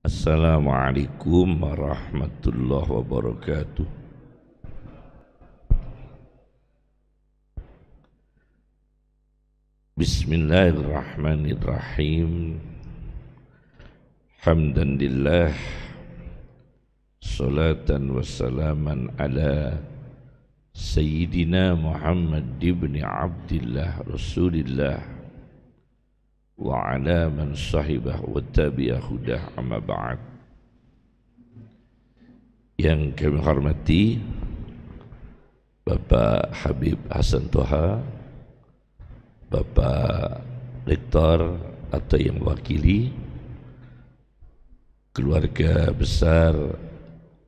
Assalamualaikum warahmatullahi wabarakatuh Bismillahirrahmanirrahim Hamdan lillah Salatan wassalaman ala Sayyidina Muhammad ibn Abdullah Rasulillah man sahibah wa tabi'ah hudah amma ba'ad yang kami hormati Bapak Habib Hasan Toha Bapak Rektor atau yang wakili keluarga besar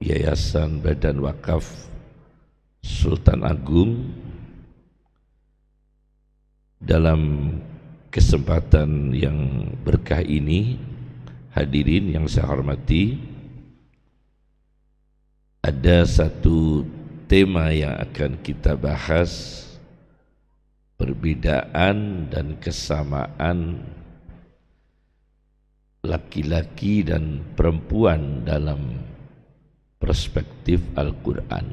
Yayasan Badan Wakaf Sultan Agung dalam kesempatan yang berkah ini hadirin yang saya hormati ada satu tema yang akan kita bahas perbedaan dan kesamaan laki-laki dan perempuan dalam perspektif Al-Quran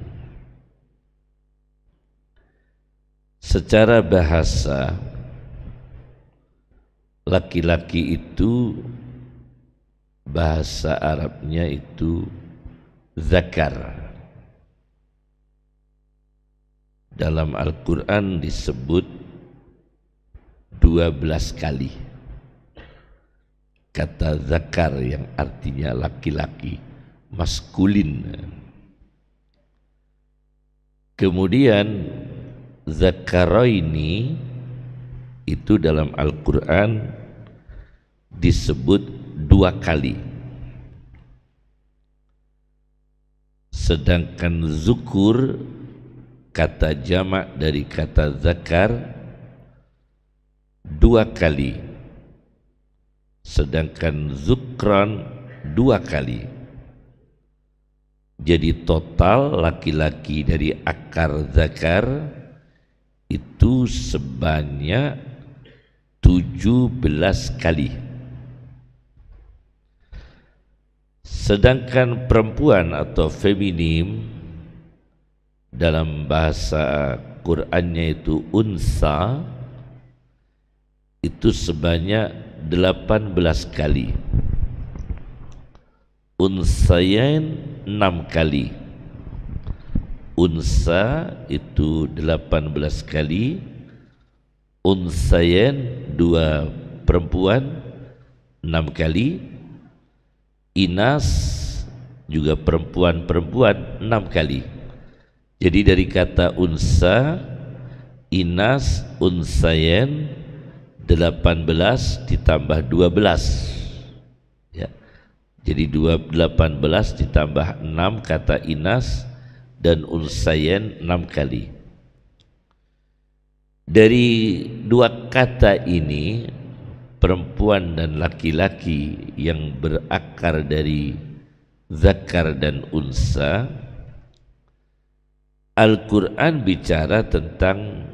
secara bahasa laki-laki itu bahasa Arabnya itu zakar. Dalam Al-Quran disebut 12 kali kata zakar yang artinya laki-laki maskulin kemudian zakaraini itu dalam Al-Quran disebut dua kali. Sedangkan zukur kata jamak dari kata zakar dua kali. Sedangkan zukron dua kali. Jadi total laki-laki dari akar zakar itu sebanyak 17 kali. Sedangkan perempuan atau feminim dalam bahasa Qur'annya itu unsa itu sebanyak 18 kali. Unsayain 6 kali. Unsa itu 18 kali. Unsayain dua perempuan enam kali Inas juga perempuan-perempuan enam kali. Jadi dari kata unsa, inas, unsayen, delapan belas ditambah dua belas. Ya. Jadi dua delapan belas ditambah enam kata inas dan unsayen enam kali. Dari dua kata ini perempuan dan laki-laki yang berakar dari zakar dan unsa Al-Quran bicara tentang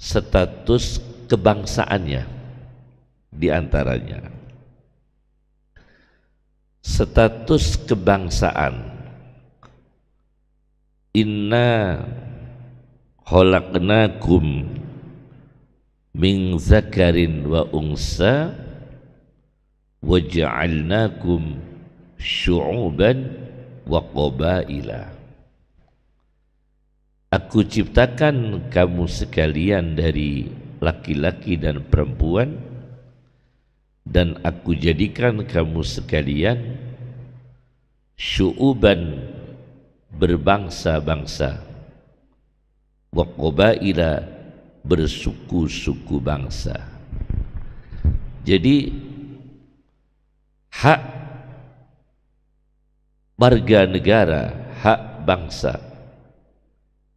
status kebangsaannya diantaranya status kebangsaan inna holaknakum min zakarin wa unsa waja'alnakum syu'uban wa qabaila Aku ciptakan kamu sekalian dari laki-laki dan perempuan dan aku jadikan kamu sekalian syu'uban berbangsa-bangsa wa qabaila bersuku-suku bangsa. Jadi hak warga negara, hak bangsa,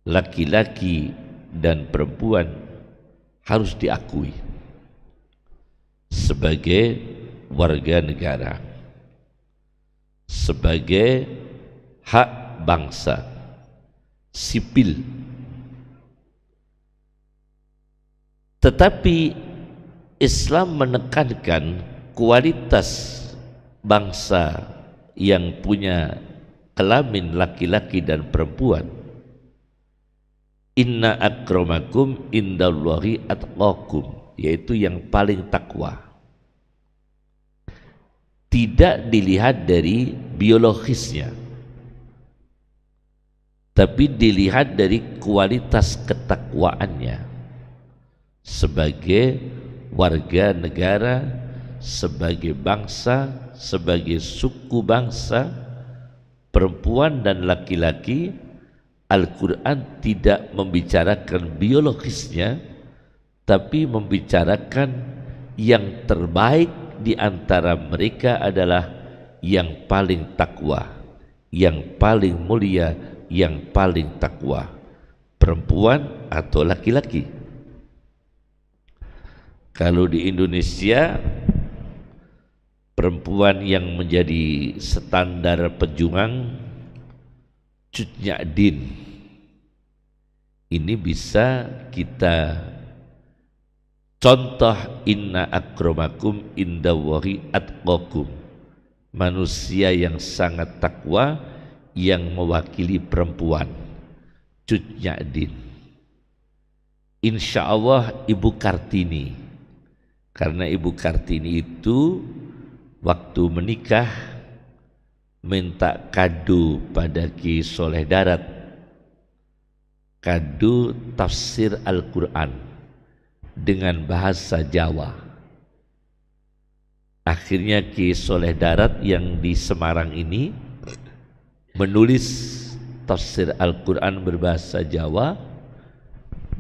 laki-laki dan perempuan harus diakui sebagai warga negara, sebagai hak bangsa, sipil Tetapi Islam menekankan kualitas bangsa yang punya kelamin laki-laki dan perempuan. Inna akromakum indallahi atqakum yaitu yang paling takwa. Tidak dilihat dari biologisnya tapi dilihat dari kualitas ketakwaannya sebagai warga negara, sebagai bangsa, sebagai suku bangsa, perempuan dan laki-laki, Al-Quran tidak membicarakan biologisnya, tapi membicarakan yang terbaik di antara mereka adalah yang paling takwa, yang paling mulia, yang paling takwa, perempuan atau laki-laki. Kalau di Indonesia perempuan yang menjadi standar pejuang cutnya din ini bisa kita contoh inna akromakum indawahi atqakum manusia yang sangat takwa yang mewakili perempuan cutnya din insya Allah Ibu Kartini karena Ibu Kartini itu waktu menikah minta kado pada Ki Soleh Darat. Kado tafsir Al-Quran dengan bahasa Jawa. Akhirnya Ki Soleh Darat yang di Semarang ini menulis tafsir Al-Quran berbahasa Jawa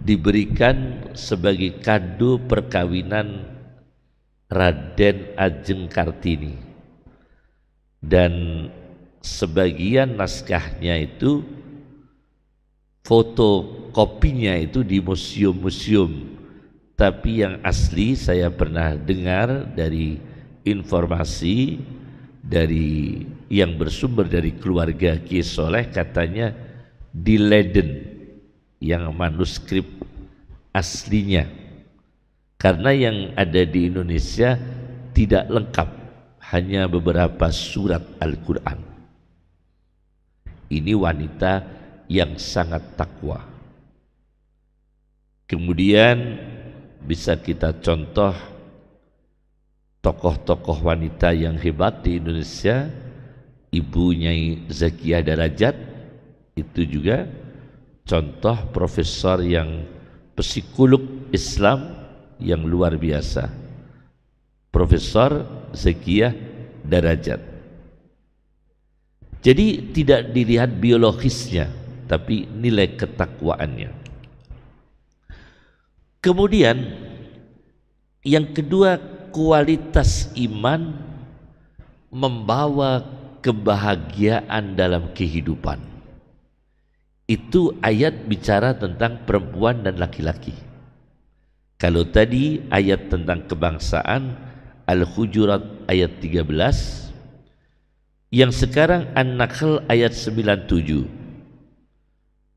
diberikan sebagai kado perkawinan Raden Ajeng Kartini dan sebagian naskahnya itu fotokopinya itu di museum-museum tapi yang asli saya pernah dengar dari informasi dari yang bersumber dari keluarga Ki Soleh katanya di Leiden yang manuskrip aslinya karena yang ada di Indonesia tidak lengkap hanya beberapa surat Al-Quran ini wanita yang sangat takwa kemudian bisa kita contoh tokoh-tokoh wanita yang hebat di Indonesia Ibu Nyai Zakia Darajat itu juga contoh profesor yang psikolog Islam yang luar biasa. Profesor Zekiah Darajat. Jadi tidak dilihat biologisnya, tapi nilai ketakwaannya. Kemudian yang kedua kualitas iman membawa kebahagiaan dalam kehidupan. Itu ayat bicara tentang perempuan dan laki-laki. Kalau tadi ayat tentang kebangsaan Al-Hujurat ayat 13 yang sekarang an nakhl ayat 97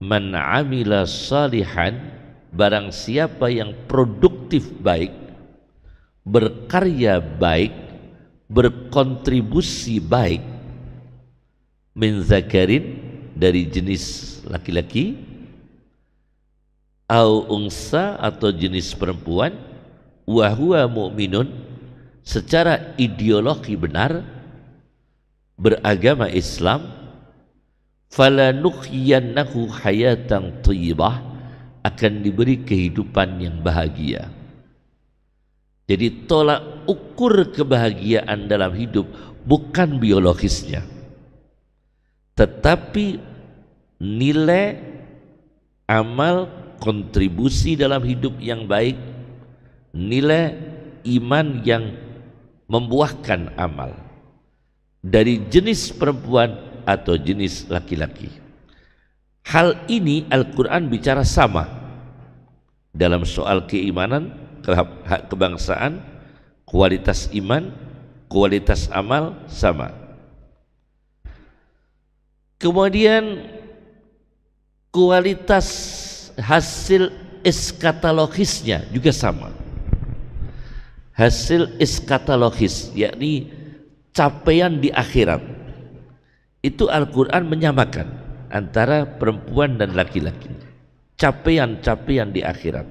Man amila salihan barang siapa yang produktif baik berkarya baik berkontribusi baik min zakarin dari jenis laki-laki au unsa atau jenis perempuan huwa mu'minun secara ideologi benar beragama Islam fala nuhyiyannahu hayatan thayyibah akan diberi kehidupan yang bahagia. Jadi tolak ukur kebahagiaan dalam hidup bukan biologisnya. Tetapi nilai amal kontribusi dalam hidup yang baik, nilai iman yang membuahkan amal dari jenis perempuan atau jenis laki-laki. Hal ini Al-Quran bicara sama dalam soal keimanan, hak kebangsaan, kualitas iman, kualitas amal sama. Kemudian kualitas hasil eskatologisnya juga sama. Hasil eskatologis yakni capaian di akhirat. Itu Al-Qur'an menyamakan antara perempuan dan laki-laki. Capaian-capaian di akhirat.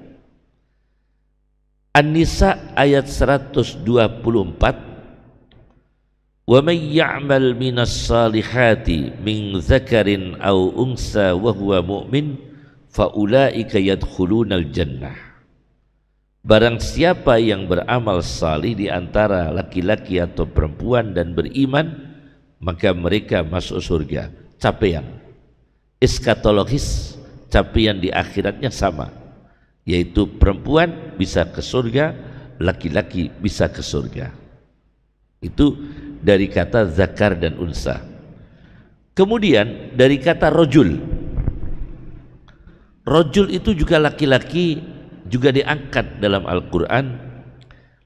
An-Nisa ayat 124 wa ومن يعمل من الصالحات من ذكر أو أنثى وهو mu'min faulaika yadkhulunal jannah Barang siapa yang beramal salih di antara laki-laki atau perempuan dan beriman, maka mereka masuk surga. Capaian eskatologis, capaian di akhiratnya sama, yaitu perempuan bisa ke surga, laki-laki bisa ke surga. Itu dari kata zakar dan unsa. Kemudian dari kata rojul, Rojul itu juga laki-laki juga diangkat dalam Al-Quran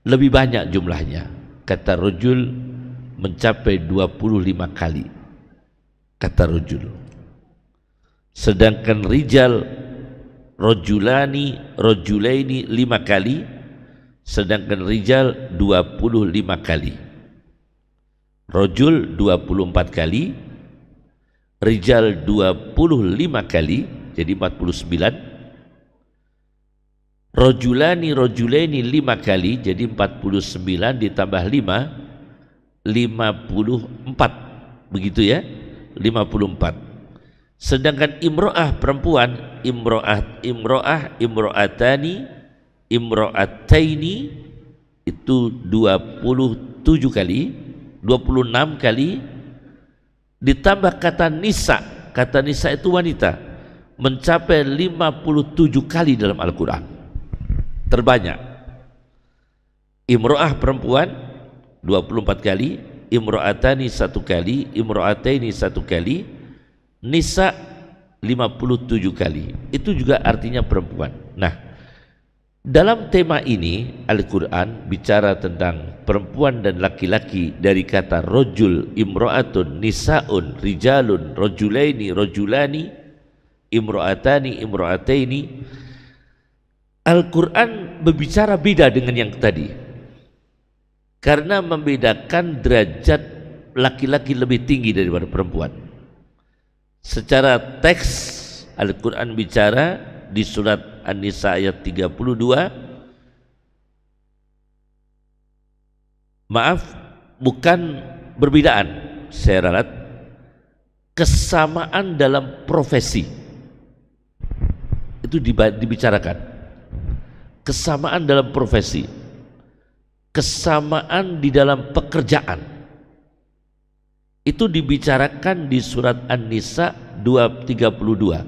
lebih banyak jumlahnya. Kata rojul mencapai 25 kali. Kata rojul. Sedangkan rijal rojulani, rojulaini lima kali. Sedangkan rijal 25 kali. Rojul 24 kali. Rijal 25 kali jadi 49 rojulani rojuleni lima kali jadi 49 ditambah 5 54 begitu ya 54 Sedangkan imro'ah perempuan Imro'ah, imro'ah, imro'atani Imro'ataini Itu 27 kali 26 kali Ditambah kata nisa Kata nisa itu wanita mencapai 57 kali dalam Al-Quran terbanyak Imro'ah perempuan 24 kali Imro'atani satu kali Imro'ataini satu kali Nisa 57 kali itu juga artinya perempuan nah dalam tema ini Al-Quran bicara tentang perempuan dan laki-laki dari kata rojul imro'atun nisa'un rijalun rojulaini rojulani imro'atani imro'ataini Al-Quran berbicara beda dengan yang tadi karena membedakan derajat laki-laki lebih tinggi daripada perempuan secara teks Al-Quran bicara di surat An-Nisa ayat 32 maaf bukan berbedaan, saya ralat kesamaan dalam profesi itu dibicarakan kesamaan dalam profesi kesamaan di dalam pekerjaan itu dibicarakan di surat An-Nisa 232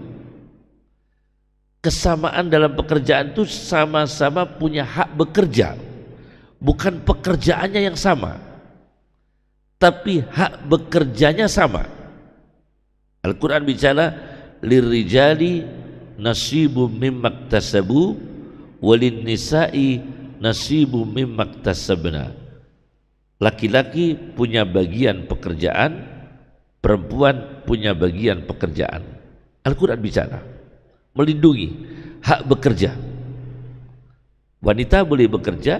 kesamaan dalam pekerjaan itu sama-sama punya hak bekerja bukan pekerjaannya yang sama tapi hak bekerjanya sama Al-Quran bicara lirijali nasibu mimak tasabu walin nisa'i nasibu mimak tasabna laki-laki punya bagian pekerjaan perempuan punya bagian pekerjaan Al-Quran bicara melindungi hak bekerja wanita boleh bekerja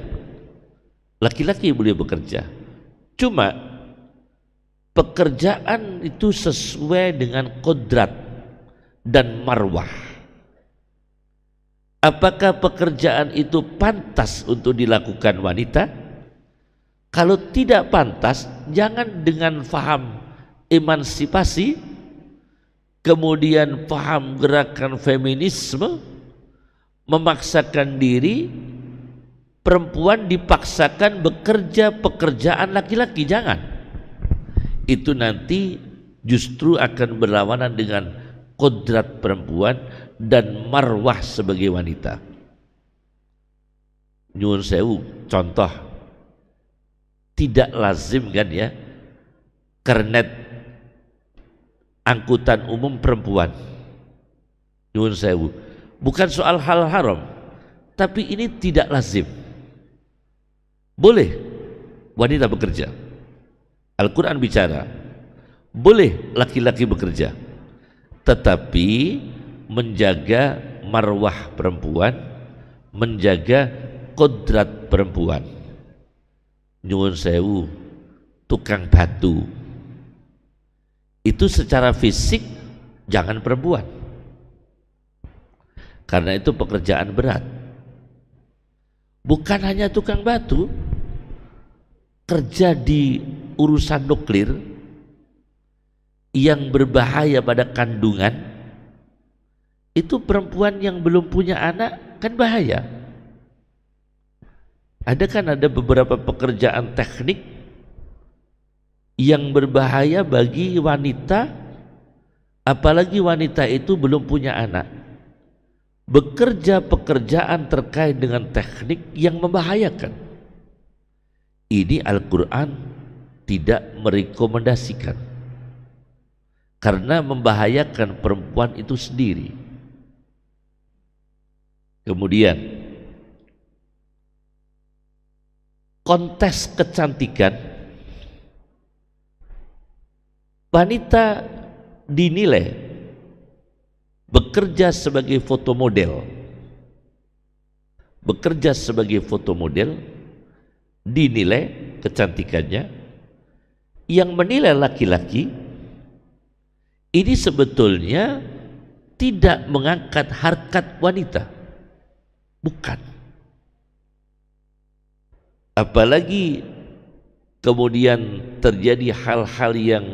laki-laki boleh bekerja cuma pekerjaan itu sesuai dengan kodrat dan marwah Apakah pekerjaan itu pantas untuk dilakukan wanita? Kalau tidak pantas, jangan dengan faham emansipasi, kemudian faham gerakan feminisme, memaksakan diri, perempuan dipaksakan bekerja pekerjaan laki-laki. Jangan. Itu nanti justru akan berlawanan dengan kodrat perempuan dan marwah sebagai wanita. Nyun sewu contoh tidak lazim kan ya kernet angkutan umum perempuan. Nyun sewu bukan soal hal haram tapi ini tidak lazim. Boleh wanita bekerja. Al-Quran bicara. Boleh laki-laki bekerja. Tetapi menjaga marwah perempuan, menjaga kodrat perempuan. Nyuwun sewu, tukang batu. Itu secara fisik jangan perempuan. Karena itu pekerjaan berat. Bukan hanya tukang batu, kerja di urusan nuklir yang berbahaya pada kandungan itu perempuan yang belum punya anak kan bahaya. Ada kan ada beberapa pekerjaan teknik yang berbahaya bagi wanita apalagi wanita itu belum punya anak. Bekerja pekerjaan terkait dengan teknik yang membahayakan. Ini Al-Qur'an tidak merekomendasikan karena membahayakan perempuan itu sendiri. Kemudian kontes kecantikan wanita dinilai bekerja sebagai foto model, bekerja sebagai foto model dinilai kecantikannya yang menilai laki-laki ini sebetulnya tidak mengangkat harkat wanita Bukan. Apalagi kemudian terjadi hal-hal yang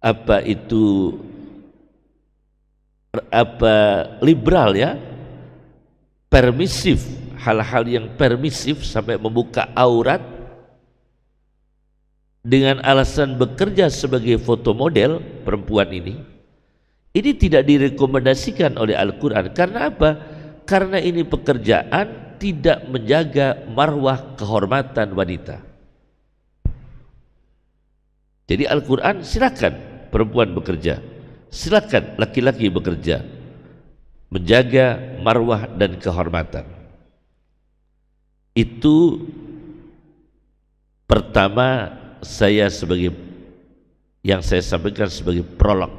apa itu apa liberal ya permisif hal-hal yang permisif sampai membuka aurat dengan alasan bekerja sebagai foto model perempuan ini ini tidak direkomendasikan oleh Al-Quran karena apa? karena ini pekerjaan tidak menjaga marwah kehormatan wanita. Jadi Al-Quran silakan perempuan bekerja, silakan laki-laki bekerja, menjaga marwah dan kehormatan. Itu pertama saya sebagai yang saya sampaikan sebagai prolog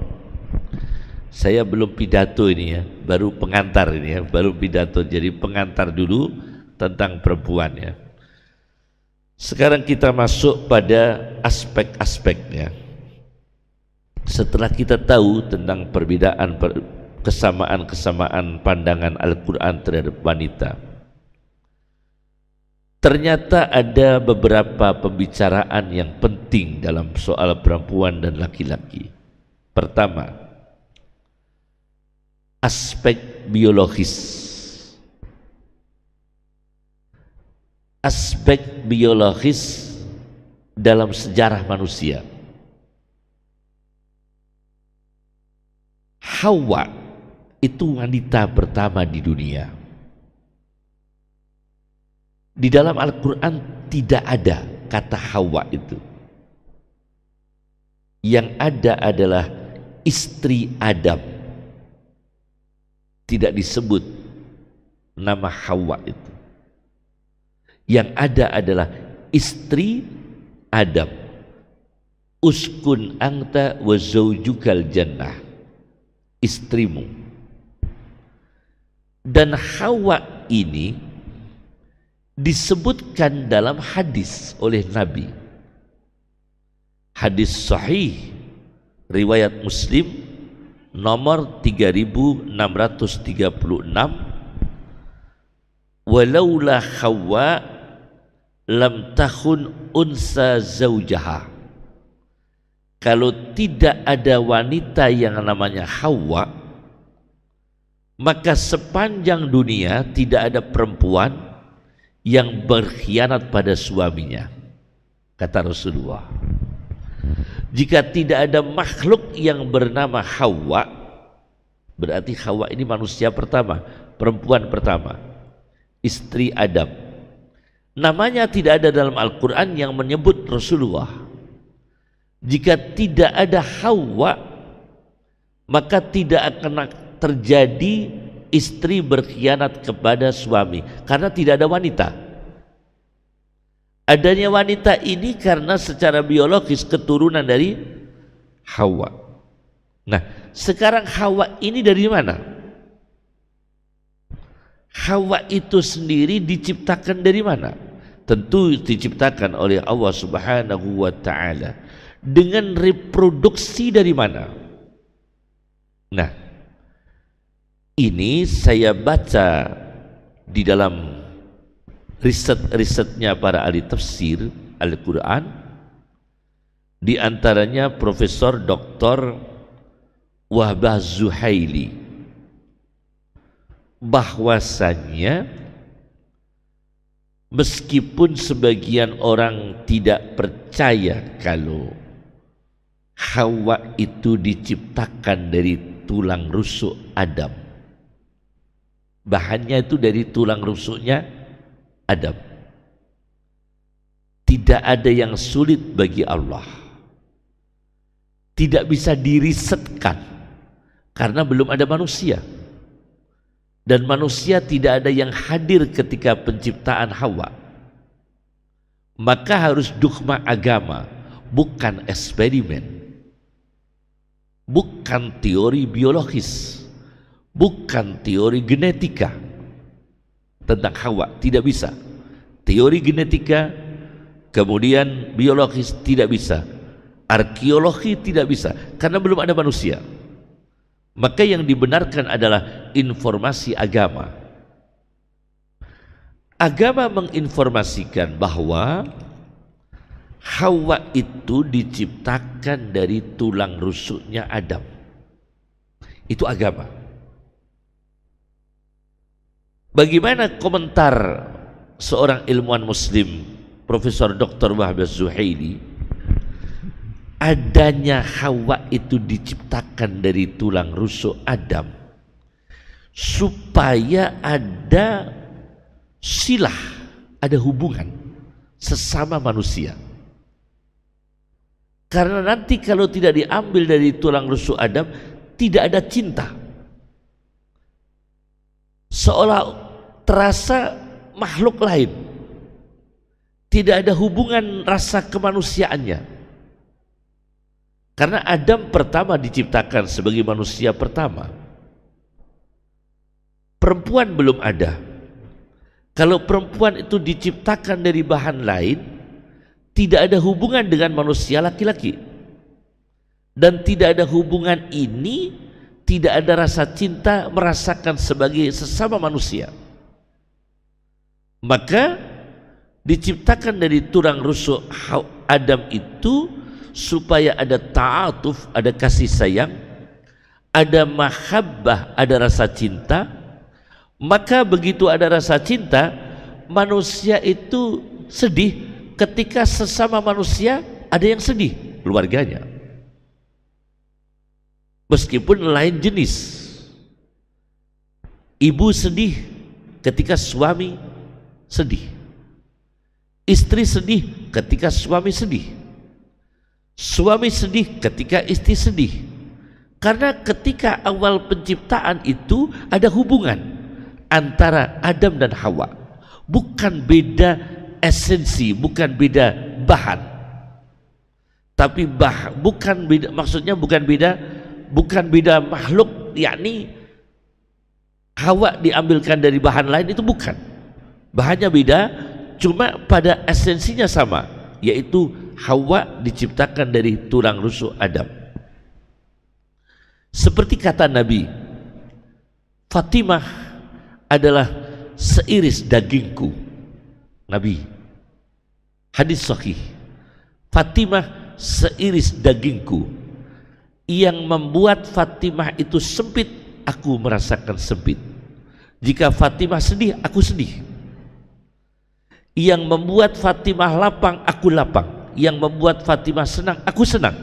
saya belum pidato ini ya, baru pengantar ini ya, baru pidato. Jadi pengantar dulu tentang perempuan ya. Sekarang kita masuk pada aspek-aspeknya. Setelah kita tahu tentang perbedaan kesamaan-kesamaan pandangan Al-Qur'an terhadap wanita. Ternyata ada beberapa pembicaraan yang penting dalam soal perempuan dan laki-laki. Pertama, aspek biologis. Aspek biologis dalam sejarah manusia. Hawa itu wanita pertama di dunia. Di dalam Al-Quran tidak ada kata Hawa itu. Yang ada adalah istri Adam tidak disebut nama Hawa itu. Yang ada adalah istri Adam. Uskun angta wa zaujukal jannah. Istrimu. Dan Hawa ini disebutkan dalam hadis oleh Nabi. Hadis sahih riwayat Muslim nomor 3636 walaula Hawa lam tahun unsa zaujaha kalau tidak ada wanita yang namanya Hawa maka sepanjang dunia tidak ada perempuan yang berkhianat pada suaminya kata Rasulullah jika tidak ada makhluk yang bernama Hawa, berarti Hawa ini manusia pertama, perempuan pertama, istri Adam. Namanya tidak ada dalam Al-Quran yang menyebut Rasulullah. Jika tidak ada Hawa, maka tidak akan terjadi istri berkhianat kepada suami karena tidak ada wanita. Adanya wanita ini karena secara biologis keturunan dari Hawa. Nah, sekarang Hawa ini dari mana? Hawa itu sendiri diciptakan dari mana? Tentu diciptakan oleh Allah Subhanahu wa taala. Dengan reproduksi dari mana? Nah, ini saya baca di dalam riset-risetnya para ahli tafsir Al-Quran di antaranya Profesor Dr. Wahbah Zuhaili bahwasannya meskipun sebagian orang tidak percaya kalau Hawa itu diciptakan dari tulang rusuk Adam bahannya itu dari tulang rusuknya Adam. Tidak ada yang sulit bagi Allah. Tidak bisa dirisetkan karena belum ada manusia. Dan manusia tidak ada yang hadir ketika penciptaan Hawa. Maka harus dukma agama, bukan eksperimen. Bukan teori biologis, bukan teori genetika tentang Hawa tidak bisa teori genetika kemudian biologis tidak bisa arkeologi tidak bisa karena belum ada manusia maka yang dibenarkan adalah informasi agama agama menginformasikan bahwa Hawa itu diciptakan dari tulang rusuknya Adam. Itu agama. Bagaimana komentar seorang ilmuwan muslim Profesor Dr. Wahbah Zuhaili adanya Hawa itu diciptakan dari tulang rusuk Adam supaya ada silah, ada hubungan sesama manusia. Karena nanti kalau tidak diambil dari tulang rusuk Adam, tidak ada cinta seolah terasa makhluk lain. Tidak ada hubungan rasa kemanusiaannya. Karena Adam pertama diciptakan sebagai manusia pertama. Perempuan belum ada. Kalau perempuan itu diciptakan dari bahan lain, tidak ada hubungan dengan manusia laki-laki. Dan tidak ada hubungan ini tidak ada rasa cinta merasakan sebagai sesama manusia maka diciptakan dari tulang rusuk Adam itu supaya ada ta'atuf, ada kasih sayang, ada mahabbah, ada rasa cinta. Maka begitu ada rasa cinta, manusia itu sedih ketika sesama manusia ada yang sedih keluarganya meskipun lain jenis. Ibu sedih ketika suami sedih. Istri sedih ketika suami sedih. Suami sedih ketika istri sedih. Karena ketika awal penciptaan itu ada hubungan antara Adam dan Hawa. Bukan beda esensi, bukan beda bahan. Tapi bah, bukan beda maksudnya bukan beda bukan beda makhluk yakni hawa diambilkan dari bahan lain itu bukan bahannya beda cuma pada esensinya sama yaitu hawa diciptakan dari tulang rusuk Adam seperti kata Nabi Fatimah adalah seiris dagingku Nabi hadis sahih Fatimah seiris dagingku yang membuat Fatimah itu sempit, aku merasakan sempit. Jika Fatimah sedih, aku sedih. Yang membuat Fatimah lapang, aku lapang. Yang membuat Fatimah senang, aku senang.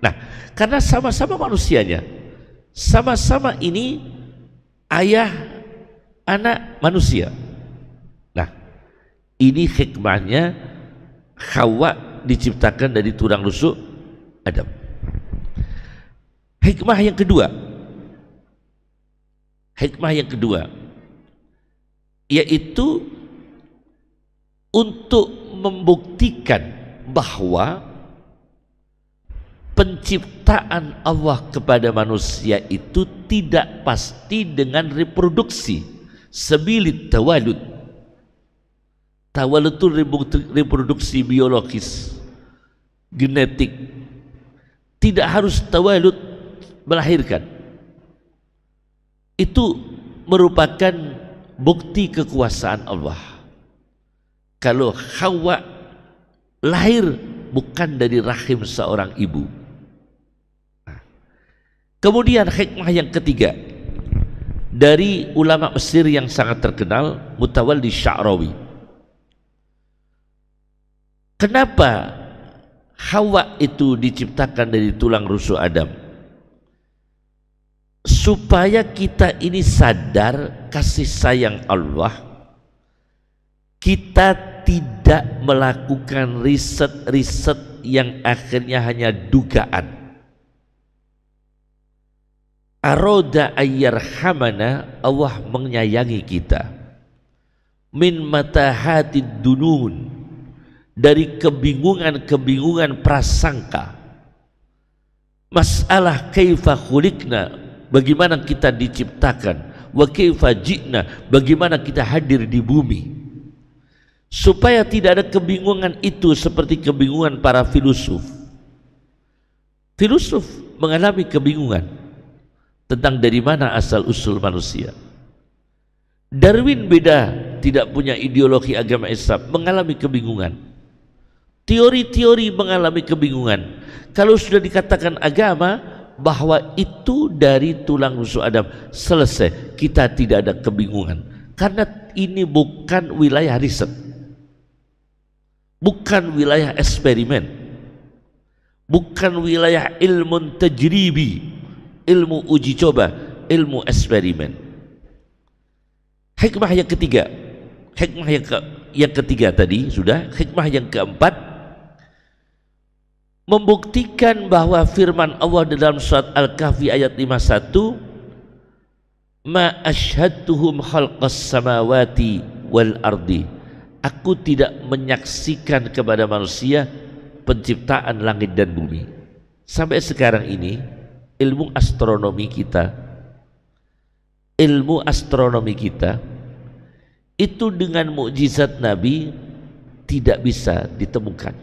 Nah, karena sama-sama manusianya, sama-sama ini ayah, anak manusia. Nah, ini hikmahnya Hawa diciptakan dari tulang rusuk Adam. Hikmah yang kedua. Hikmah yang kedua yaitu untuk membuktikan bahwa penciptaan Allah kepada manusia itu tidak pasti dengan reproduksi sebilit tawalud tawalud itu reproduksi biologis genetik tidak harus tawalud melahirkan. Itu merupakan bukti kekuasaan Allah. Kalau Hawa lahir bukan dari rahim seorang ibu. Nah, kemudian hikmah yang ketiga dari ulama Mesir yang sangat terkenal Mutawal di Sya'rawi. Kenapa Hawa itu diciptakan dari tulang rusuk Adam? supaya kita ini sadar kasih sayang Allah kita tidak melakukan riset-riset yang akhirnya hanya dugaan aroda hamana Allah menyayangi kita min matahati dunun dari kebingungan-kebingungan prasangka masalah kaifa khuliqna bagaimana kita diciptakan wa kaifa bagaimana kita hadir di bumi supaya tidak ada kebingungan itu seperti kebingungan para filosof filosof mengalami kebingungan tentang dari mana asal usul manusia Darwin beda tidak punya ideologi agama Islam mengalami kebingungan teori-teori mengalami kebingungan. Kalau sudah dikatakan agama, bahwa itu dari tulang rusuk Adam selesai kita tidak ada kebingungan karena ini bukan wilayah riset bukan wilayah eksperimen bukan wilayah ilmu tajribi ilmu uji coba ilmu eksperimen hikmah yang ketiga hikmah yang, ke, yang ketiga tadi sudah hikmah yang keempat membuktikan bahwa firman Allah dalam surat Al-Kahfi ayat 51 ma asyhadtuhum khalqas samawati wal ardi aku tidak menyaksikan kepada manusia penciptaan langit dan bumi sampai sekarang ini ilmu astronomi kita ilmu astronomi kita itu dengan mukjizat nabi tidak bisa ditemukan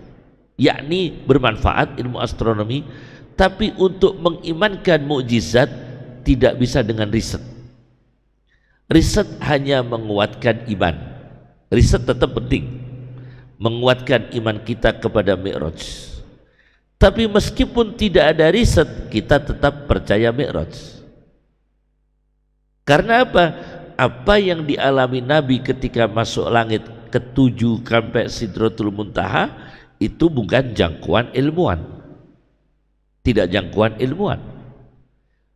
yakni bermanfaat ilmu astronomi tapi untuk mengimankan mukjizat tidak bisa dengan riset riset hanya menguatkan iman riset tetap penting menguatkan iman kita kepada Mi'raj tapi meskipun tidak ada riset kita tetap percaya Mi'raj karena apa? apa yang dialami Nabi ketika masuk langit ketujuh sampai Sidratul Muntaha itu bukan jangkauan ilmuwan. Tidak jangkauan ilmuwan.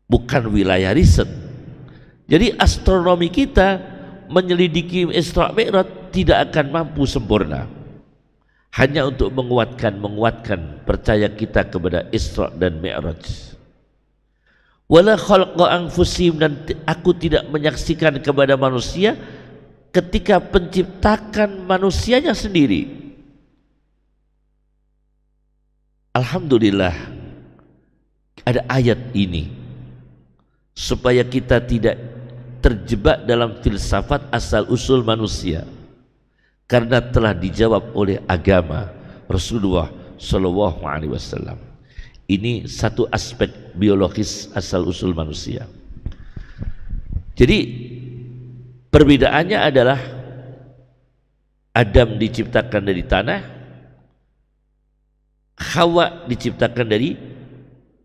Bukan wilayah riset. Jadi astronomi kita menyelidiki Isra Mi'raj tidak akan mampu sempurna. Hanya untuk menguatkan menguatkan percaya kita kepada Isra dan Mi'raj. Wala khalqa anfusim dan aku tidak menyaksikan kepada manusia ketika penciptakan manusianya sendiri Alhamdulillah ada ayat ini supaya kita tidak terjebak dalam filsafat asal usul manusia karena telah dijawab oleh agama Rasulullah SAW. Alaihi Wasallam. Ini satu aspek biologis asal usul manusia. Jadi perbedaannya adalah Adam diciptakan dari tanah, Hawa diciptakan dari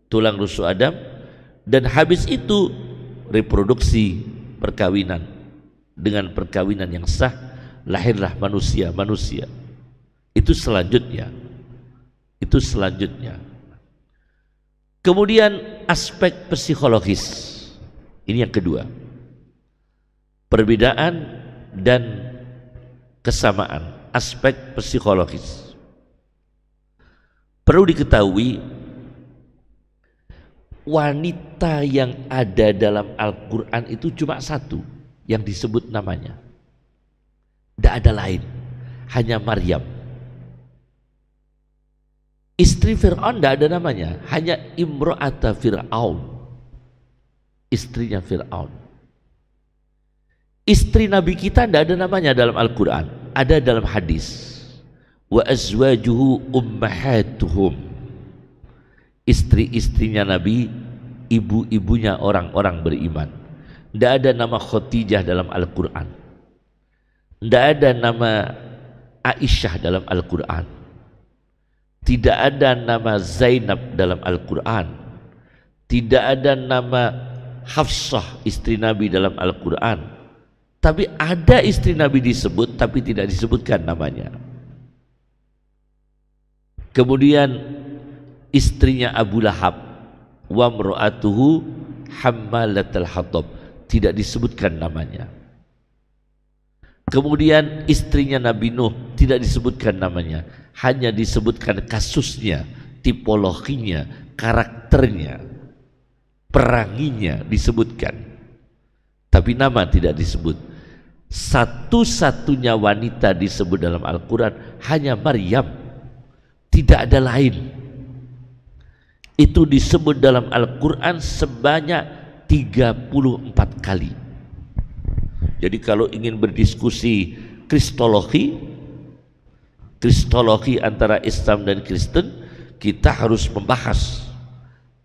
tulang rusuk Adam dan habis itu reproduksi perkawinan dengan perkawinan yang sah lahirlah manusia manusia itu selanjutnya itu selanjutnya kemudian aspek psikologis ini yang kedua perbedaan dan kesamaan aspek psikologis Perlu diketahui wanita yang ada dalam Al-Qur'an itu cuma satu yang disebut namanya. Tidak ada lain, hanya Maryam. Istri Fir'aun tidak ada namanya, hanya Imro'ata Fir'aun. Istrinya Fir'aun. Istri Nabi kita tidak ada namanya dalam Al-Quran, ada dalam hadis wa azwajuhu ummahatuhum istri-istrinya Nabi ibu-ibunya orang-orang beriman tidak ada nama Khadijah dalam Al-Quran tidak ada nama Aisyah dalam Al-Quran tidak ada nama Zainab dalam Al-Quran tidak ada nama Hafsah istri Nabi dalam Al-Quran tapi ada istri Nabi disebut tapi tidak disebutkan namanya Kemudian istrinya Abu Lahab wa mra'atuhu hammalatul hatab tidak disebutkan namanya. Kemudian istrinya Nabi Nuh tidak disebutkan namanya, hanya disebutkan kasusnya, tipologinya, karakternya, peranginya disebutkan. Tapi nama tidak disebut. Satu-satunya wanita disebut dalam Al-Quran hanya Maryam tidak ada lain itu disebut dalam Al-Quran sebanyak 34 kali jadi kalau ingin berdiskusi kristologi kristologi antara Islam dan Kristen kita harus membahas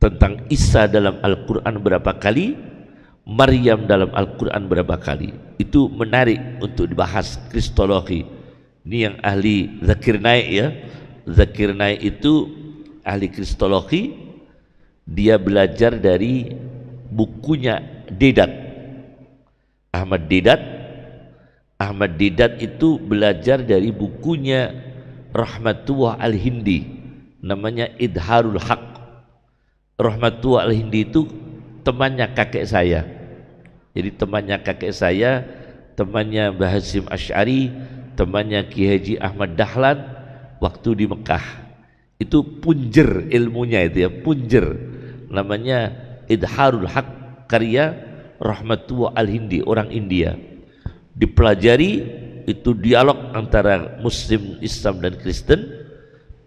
tentang Isa dalam Al-Quran berapa kali Maryam dalam Al-Quran berapa kali itu menarik untuk dibahas kristologi ini yang ahli zakir naik ya Zakir Naik itu ahli kristologi, dia belajar dari bukunya Dedat. Ahmad Dedat, Ahmad Dedat itu belajar dari bukunya Rahmatullah Al-Hindi, namanya Idharul Haq. Rahmatullah Al-Hindi itu temannya kakek saya. Jadi temannya kakek saya, temannya Bahasim Ash'ari, temannya Ki Haji Ahmad Dahlan, waktu di Mekah itu punjer ilmunya itu ya punjer namanya Idharul Haq karya Rahmatullah Al-Hindi orang India dipelajari itu dialog antara Muslim, Islam dan Kristen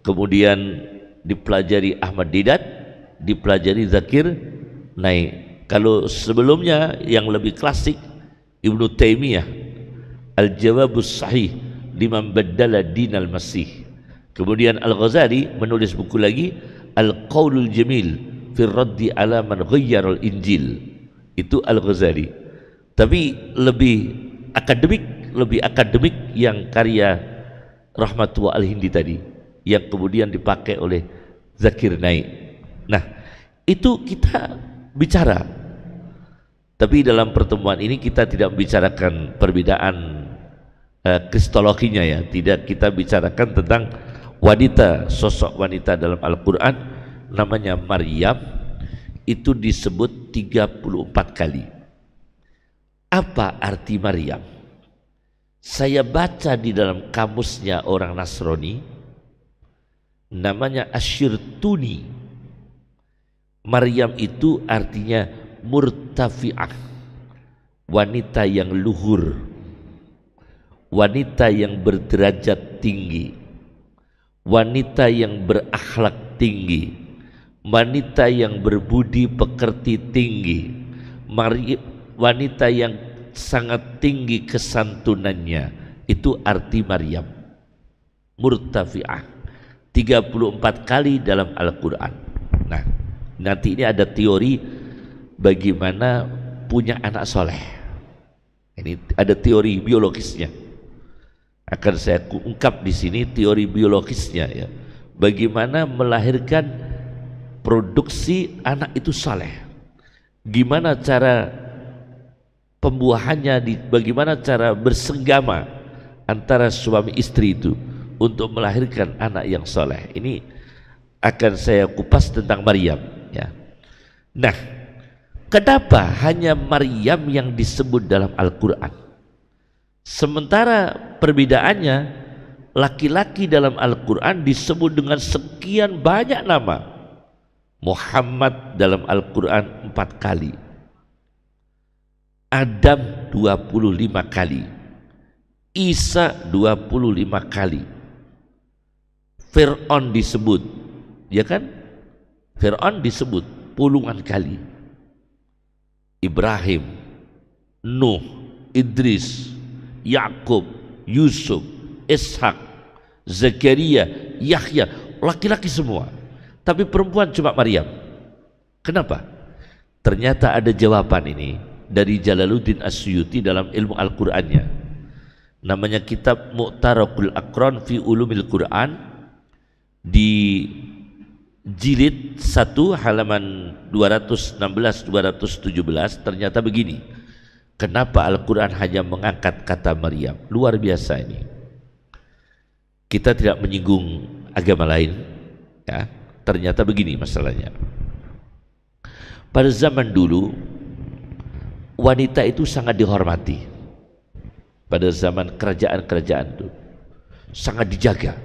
kemudian dipelajari Ahmad Didat dipelajari Zakir Naik kalau sebelumnya yang lebih klasik Ibnu Taimiyah Al-Jawabus Sahih liman baddala dinal masih Kemudian Al-Ghazali menulis buku lagi Al-Qaulul Jamil fi Raddi ala man ghayyarul Injil. Itu Al-Ghazali. Tapi lebih akademik, lebih akademik yang karya Rahmatullah Al-Hindi tadi yang kemudian dipakai oleh Zakir Naik. Nah, itu kita bicara. Tapi dalam pertemuan ini kita tidak membicarakan perbedaan uh, kristologinya ya, tidak kita bicarakan tentang wanita sosok wanita dalam Al-Quran namanya Maryam itu disebut 34 kali apa arti Maryam saya baca di dalam kamusnya orang Nasrani namanya Ashirtuni Maryam itu artinya murtafi'ah wanita yang luhur wanita yang berderajat tinggi wanita yang berakhlak tinggi, wanita yang berbudi pekerti tinggi, wanita yang sangat tinggi kesantunannya. Itu arti Maryam. Murtafi'ah. 34 kali dalam Al-Quran. Nah, nanti ini ada teori bagaimana punya anak soleh. Ini ada teori biologisnya akan saya ungkap di sini teori biologisnya ya. Bagaimana melahirkan produksi anak itu saleh. Gimana cara pembuahannya di bagaimana cara bersenggama antara suami istri itu untuk melahirkan anak yang saleh. Ini akan saya kupas tentang Maryam ya. Nah, kenapa hanya Maryam yang disebut dalam Al-Qur'an? Sementara perbedaannya laki-laki dalam Al-Quran disebut dengan sekian banyak nama. Muhammad dalam Al-Quran empat kali. Adam 25 kali. Isa 25 kali. Fir'aun disebut, ya kan? Fir'aun disebut puluhan kali. Ibrahim, Nuh, Idris, Yakub, Yusuf, Ishak, Zakaria, Yahya, laki-laki semua. Tapi perempuan cuma Maryam. Kenapa? Ternyata ada jawaban ini dari Jalaluddin Asyuti dalam ilmu Al-Qur'annya. Namanya kitab Mu'tarakul Akron fi Ulumil Qur'an di jilid 1 halaman 216 217 ternyata begini. Kenapa Al-Quran hanya mengangkat kata Maryam? Luar biasa ini. Kita tidak menyinggung agama lain. Ya, ternyata begini masalahnya. Pada zaman dulu, wanita itu sangat dihormati. Pada zaman kerajaan-kerajaan itu. Sangat dijaga.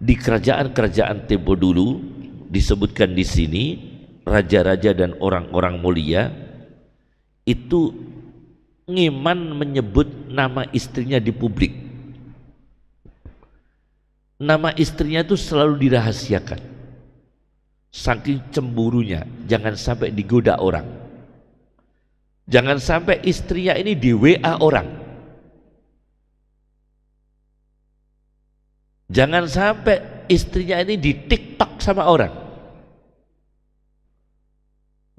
Di kerajaan-kerajaan tempo dulu, disebutkan di sini, raja-raja dan orang-orang mulia itu Ngiman menyebut nama istrinya di publik. Nama istrinya itu selalu dirahasiakan. Saking cemburunya, jangan sampai digoda orang. Jangan sampai istrinya ini di WA orang. Jangan sampai istrinya ini di TikTok sama orang.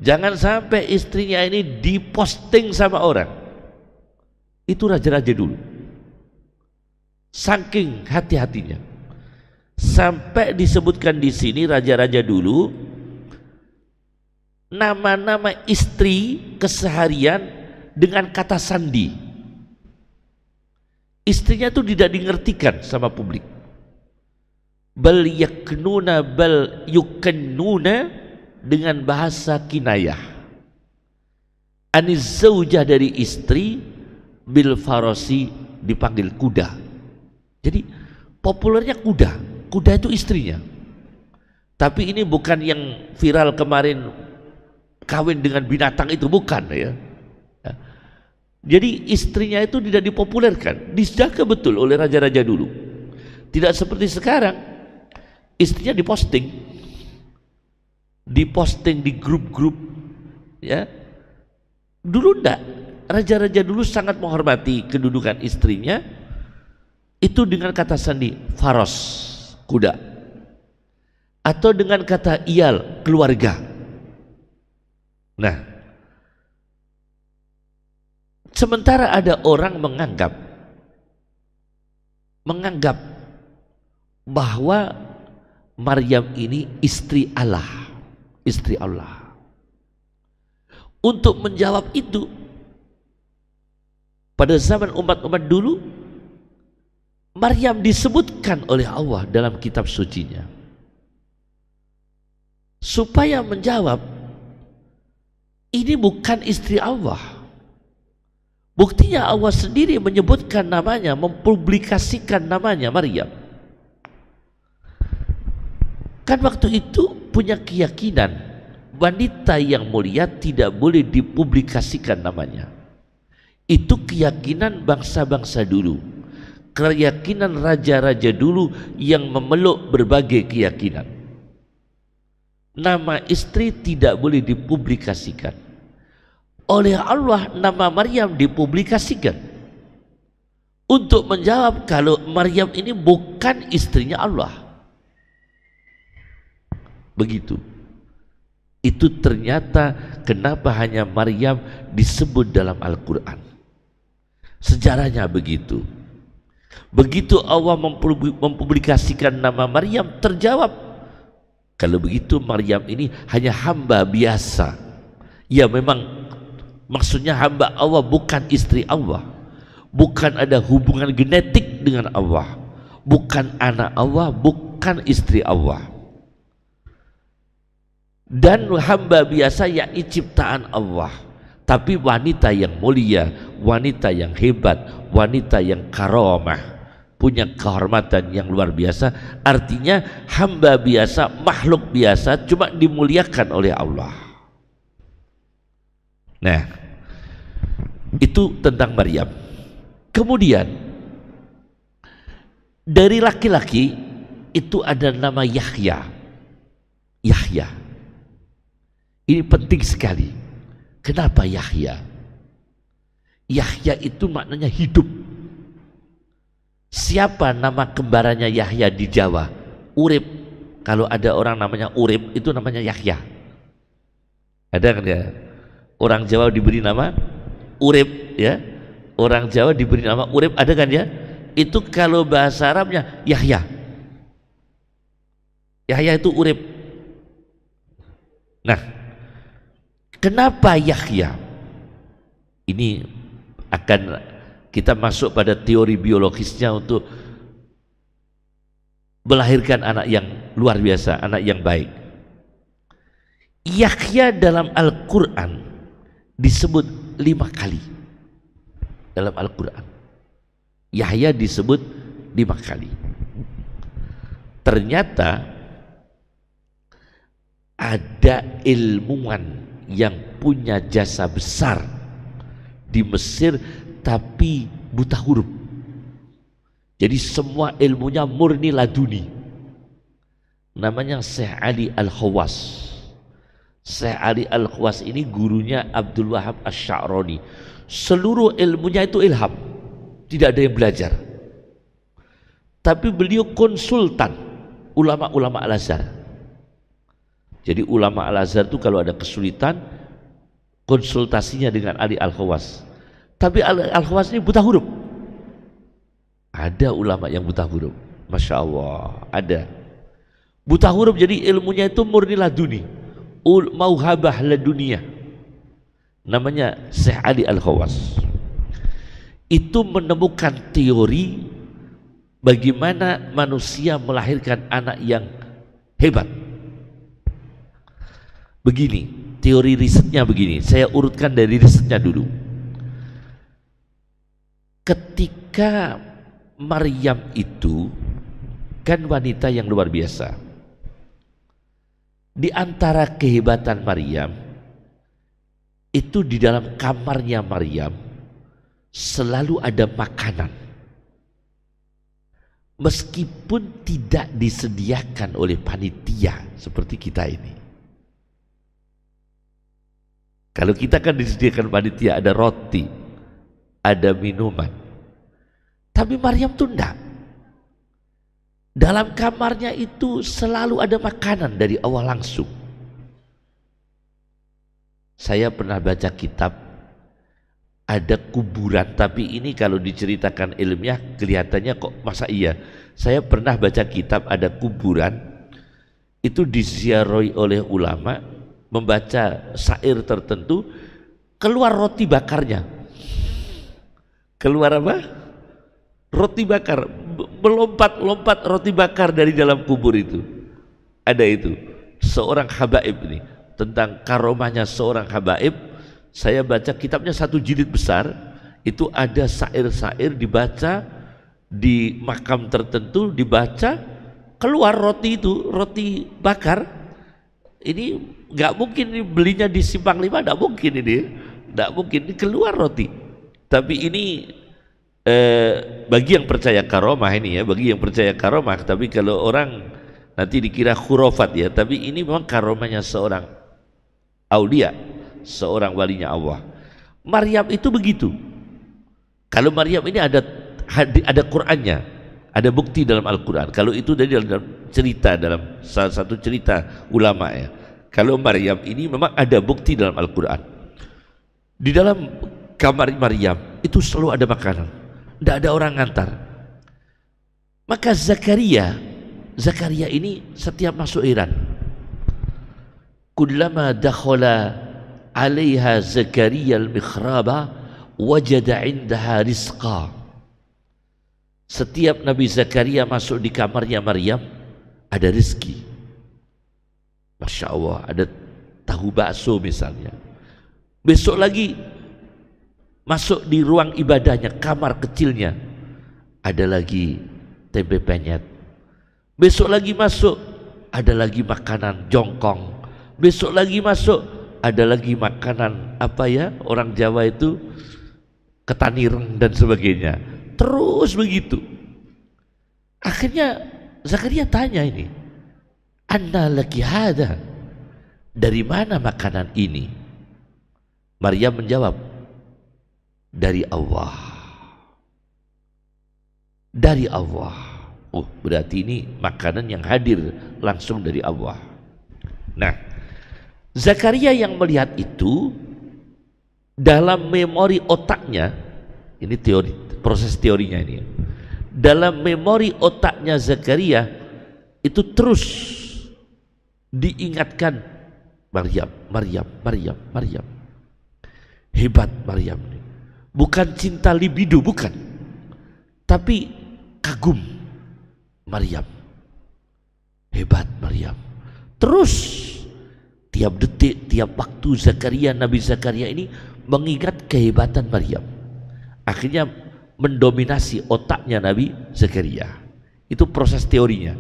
Jangan sampai istrinya ini diposting sama orang. Itu raja-raja dulu. Saking hati-hatinya. Sampai disebutkan di sini raja-raja dulu nama-nama istri keseharian dengan kata sandi. Istrinya itu tidak dimengertikan sama publik. Bal yaknuna bal yukannuna dengan bahasa kinayah. anizaujah dari istri bil farosi dipanggil kuda. Jadi populernya kuda. Kuda itu istrinya. Tapi ini bukan yang viral kemarin kawin dengan binatang itu bukan ya. ya. Jadi istrinya itu tidak dipopulerkan, dijaga betul oleh raja-raja dulu. Tidak seperti sekarang, istrinya diposting diposting di grup-grup ya dulu enggak raja-raja dulu sangat menghormati kedudukan istrinya itu dengan kata sandi faros kuda atau dengan kata ial keluarga nah sementara ada orang menganggap menganggap bahwa Maryam ini istri Allah istri Allah. Untuk menjawab itu, pada zaman umat-umat dulu, Maryam disebutkan oleh Allah dalam kitab sucinya. Supaya menjawab, ini bukan istri Allah. Buktinya Allah sendiri menyebutkan namanya, mempublikasikan namanya Maryam. Kan waktu itu punya keyakinan wanita yang mulia tidak boleh dipublikasikan namanya. Itu keyakinan bangsa-bangsa dulu. Keyakinan raja-raja dulu yang memeluk berbagai keyakinan. Nama istri tidak boleh dipublikasikan. Oleh Allah nama Maryam dipublikasikan untuk menjawab kalau Maryam ini bukan istrinya Allah. Begitu. Itu ternyata kenapa hanya Maryam disebut dalam Al-Quran. Sejarahnya begitu. Begitu Allah mempublikasikan nama Maryam terjawab. Kalau begitu Maryam ini hanya hamba biasa. Ya memang maksudnya hamba Allah bukan istri Allah. Bukan ada hubungan genetik dengan Allah. Bukan anak Allah, bukan istri Allah dan hamba biasa yakni ciptaan Allah tapi wanita yang mulia wanita yang hebat wanita yang karomah punya kehormatan yang luar biasa artinya hamba biasa makhluk biasa cuma dimuliakan oleh Allah nah itu tentang Maryam kemudian dari laki-laki itu ada nama Yahya Yahya ini penting sekali. Kenapa Yahya? Yahya itu maknanya hidup. Siapa nama kembarannya Yahya di Jawa? Urip. Kalau ada orang namanya Urip, itu namanya Yahya. Ada kan ya? Orang Jawa diberi nama Urip, ya. Orang Jawa diberi nama Urip, ada kan ya? Itu kalau bahasa Arabnya Yahya. Yahya itu Urip. Nah, Kenapa Yahya? Ini akan kita masuk pada teori biologisnya untuk melahirkan anak yang luar biasa, anak yang baik. Yahya dalam Al-Quran disebut lima kali dalam Al-Quran Yahya disebut lima kali ternyata ada ilmuwan yang punya jasa besar di Mesir tapi buta huruf. Jadi semua ilmunya murni laduni. Namanya Syekh Ali Al-Khawas. Syekh Ali Al-Khawas ini gurunya Abdul Wahab asy Seluruh ilmunya itu ilham. Tidak ada yang belajar. Tapi beliau konsultan ulama-ulama Al-Azhar. Jadi ulama Al-Azhar itu kalau ada kesulitan konsultasinya dengan Ali Al-Khawas. Tapi Al-Khawas ini buta huruf. Ada ulama yang buta huruf. Masya Allah, ada. Buta huruf jadi ilmunya itu murni laduni. Ul mauhabah ladunia. Namanya Syekh Ali Al-Khawas. Itu menemukan teori bagaimana manusia melahirkan anak yang hebat Begini, teori risetnya begini. Saya urutkan dari risetnya dulu. Ketika Maryam itu kan wanita yang luar biasa. Di antara kehebatan Maryam itu di dalam kamarnya Maryam selalu ada makanan. Meskipun tidak disediakan oleh panitia seperti kita ini kalau kita kan disediakan panitia ada roti, ada minuman. Tapi Maryam tuh enggak. Dalam kamarnya itu selalu ada makanan dari Allah langsung. Saya pernah baca kitab ada kuburan tapi ini kalau diceritakan ilmiah kelihatannya kok masa iya. Saya pernah baca kitab ada kuburan itu disiaroi oleh ulama membaca syair tertentu keluar roti bakarnya keluar apa roti bakar melompat-lompat roti bakar dari dalam kubur itu ada itu seorang habaib ini tentang karomahnya seorang habaib saya baca kitabnya satu jilid besar itu ada syair-syair dibaca di makam tertentu dibaca keluar roti itu roti bakar ini nggak mungkin belinya di simpang lima nggak mungkin ini nggak mungkin ini keluar roti tapi ini eh, bagi yang percaya karomah ini ya bagi yang percaya karomah tapi kalau orang nanti dikira khurafat ya tapi ini memang karomahnya seorang aulia seorang walinya Allah Maryam itu begitu kalau Maryam ini ada ada Qurannya ada bukti dalam Al-Quran kalau itu dari dalam cerita dalam salah satu cerita ulama ya kalau Maryam ini memang ada bukti dalam Al-Quran. Di dalam kamar Maryam itu selalu ada makanan. Tidak ada orang ngantar. Maka Zakaria, Zakaria ini setiap masuk Iran. Kullama dakhala alaiha Zakaria al-mikhraba wajada indaha rizqa. Setiap Nabi Zakaria masuk di kamarnya Maryam, ada rizki Masya Allah ada tahu bakso misalnya besok lagi masuk di ruang ibadahnya kamar kecilnya ada lagi tempe penyet besok lagi masuk ada lagi makanan jongkong besok lagi masuk ada lagi makanan apa ya orang Jawa itu ketanireng dan sebagainya terus begitu akhirnya Zakaria tanya ini anda lagi ada Dari mana makanan ini? Maria menjawab, dari Allah. Dari Allah. Oh, berarti ini makanan yang hadir langsung dari Allah. Nah, Zakaria yang melihat itu dalam memori otaknya, ini teori proses teorinya ini. Dalam memori otaknya Zakaria itu terus diingatkan Maryam, Maryam, Maryam, Maryam. Hebat Maryam ini. Bukan cinta libido, bukan. Tapi kagum Maryam. Hebat Maryam. Terus tiap detik, tiap waktu Zakaria, Nabi Zakaria ini mengingat kehebatan Maryam. Akhirnya mendominasi otaknya Nabi Zakaria. Itu proses teorinya.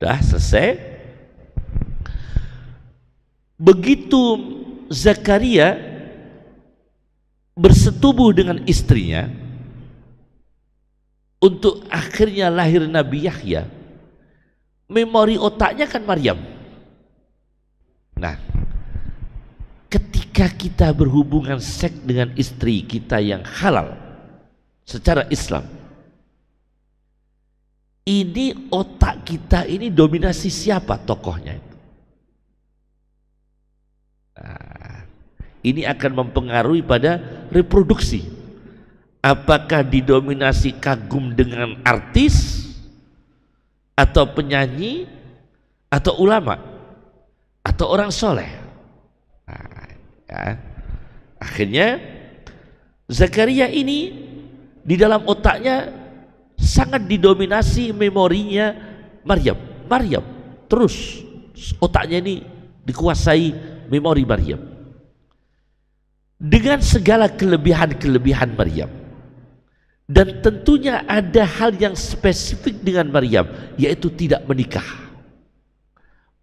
Dah selesai, Begitu Zakaria bersetubuh dengan istrinya untuk akhirnya lahir Nabi Yahya, memori otaknya kan Maryam. Nah, ketika kita berhubungan seks dengan istri kita yang halal secara Islam, ini otak kita ini dominasi siapa tokohnya? Nah, ini akan mempengaruhi pada reproduksi. Apakah didominasi kagum dengan artis atau penyanyi atau ulama atau orang soleh? Nah, ya. Akhirnya Zakaria ini di dalam otaknya sangat didominasi memorinya Maryam. Maryam terus otaknya ini dikuasai memori Maryam dengan segala kelebihan-kelebihan Maryam dan tentunya ada hal yang spesifik dengan Maryam yaitu tidak menikah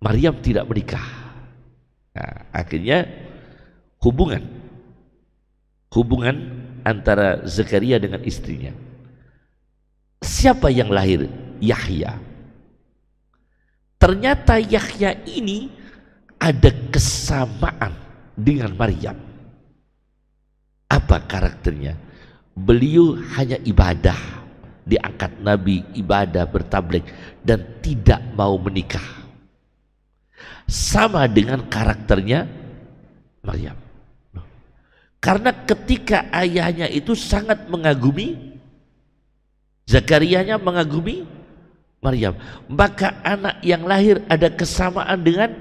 Maryam tidak menikah nah, akhirnya hubungan hubungan antara Zakaria dengan istrinya siapa yang lahir Yahya ternyata Yahya ini ada kesamaan dengan Maryam. Apa karakternya? Beliau hanya ibadah, diangkat Nabi ibadah bertablik dan tidak mau menikah. Sama dengan karakternya Maryam. Karena ketika ayahnya itu sangat mengagumi Zakarianya mengagumi Maryam. Maka anak yang lahir ada kesamaan dengan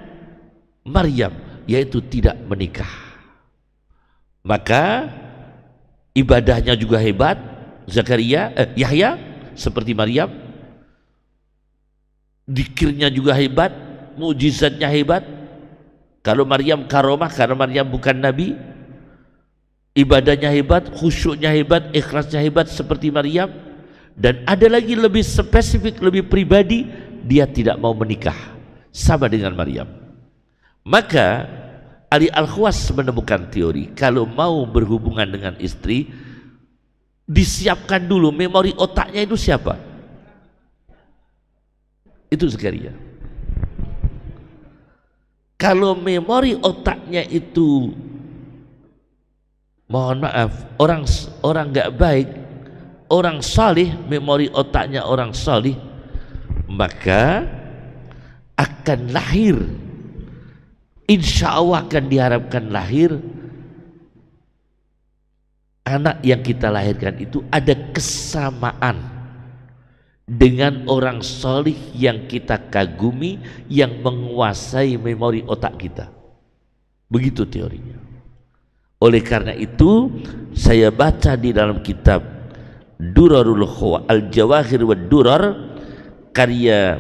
Maryam yaitu tidak menikah. Maka ibadahnya juga hebat Zakaria eh, Yahya seperti Maryam. Dikirnya juga hebat, mujizatnya hebat. Kalau Maryam karomah karena Maryam bukan nabi, ibadahnya hebat, khusyuknya hebat, ikhlasnya hebat seperti Maryam. Dan ada lagi lebih spesifik, lebih pribadi, dia tidak mau menikah sama dengan Maryam. Maka Ali Al-Khwas menemukan teori kalau mau berhubungan dengan istri disiapkan dulu memori otaknya itu siapa? Itu Zakaria. Kalau memori otaknya itu mohon maaf, orang orang nggak baik, orang salih, memori otaknya orang salih, maka akan lahir insya Allah akan diharapkan lahir anak yang kita lahirkan itu ada kesamaan dengan orang solih yang kita kagumi yang menguasai memori otak kita begitu teorinya oleh karena itu saya baca di dalam kitab Durarul Khawa Al-Jawahir wa Durar karya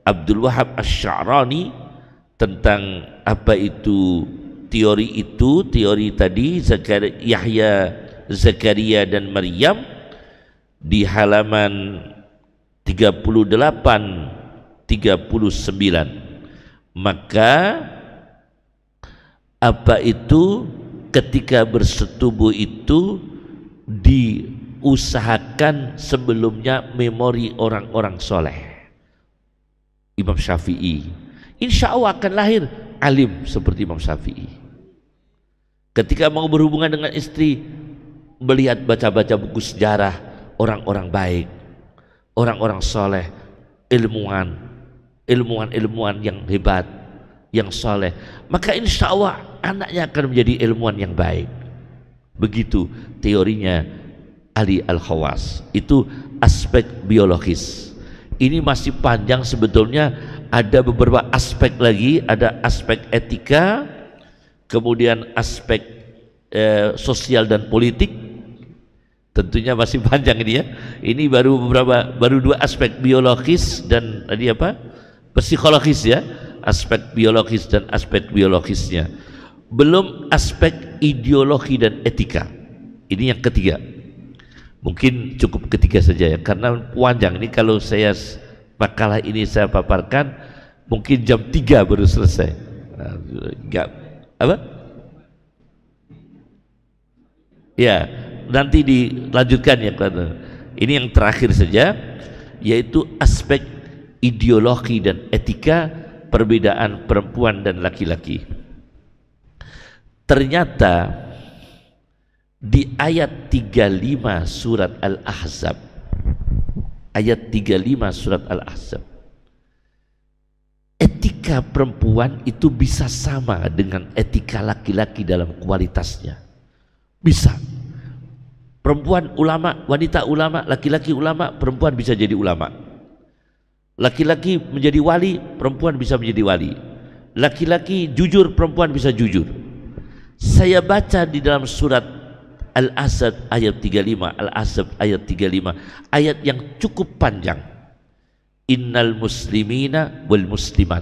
Abdul Wahab Asy'arani tentang apa itu teori itu teori tadi Zakar Yahya Zakaria dan Maryam di halaman 38 39 maka apa itu ketika bersetubuh itu diusahakan sebelumnya memori orang-orang soleh Imam Syafi'i insya Allah akan lahir alim seperti Imam Syafi'i. Ketika mau berhubungan dengan istri, melihat baca-baca buku sejarah orang-orang baik, orang-orang soleh, ilmuwan, ilmuwan-ilmuwan yang hebat, yang soleh. Maka insya Allah anaknya akan menjadi ilmuwan yang baik. Begitu teorinya Ali Al-Khawas. Itu aspek biologis. Ini masih panjang sebetulnya ada beberapa aspek lagi, ada aspek etika, kemudian aspek eh, sosial dan politik. Tentunya masih panjang ini ya. Ini baru beberapa baru dua aspek biologis dan tadi apa? psikologis ya, aspek biologis dan aspek biologisnya. Belum aspek ideologi dan etika. Ini yang ketiga. Mungkin cukup ketiga saja ya karena panjang ini kalau saya makalah ini saya paparkan mungkin jam 3 baru selesai nah, enggak apa ya nanti dilanjutkan ya ini yang terakhir saja yaitu aspek ideologi dan etika perbedaan perempuan dan laki-laki ternyata di ayat 35 surat Al-Ahzab ayat 35 surat Al-Ahzab. Etika perempuan itu bisa sama dengan etika laki-laki dalam kualitasnya. Bisa. Perempuan ulama, wanita ulama, laki-laki ulama, perempuan bisa jadi ulama. Laki-laki menjadi wali, perempuan bisa menjadi wali. Laki-laki jujur, perempuan bisa jujur. Saya baca di dalam surat Al-Asad ayat 35, Al-Asad ayat 35, ayat yang cukup panjang. Innal muslimina wal muslimat.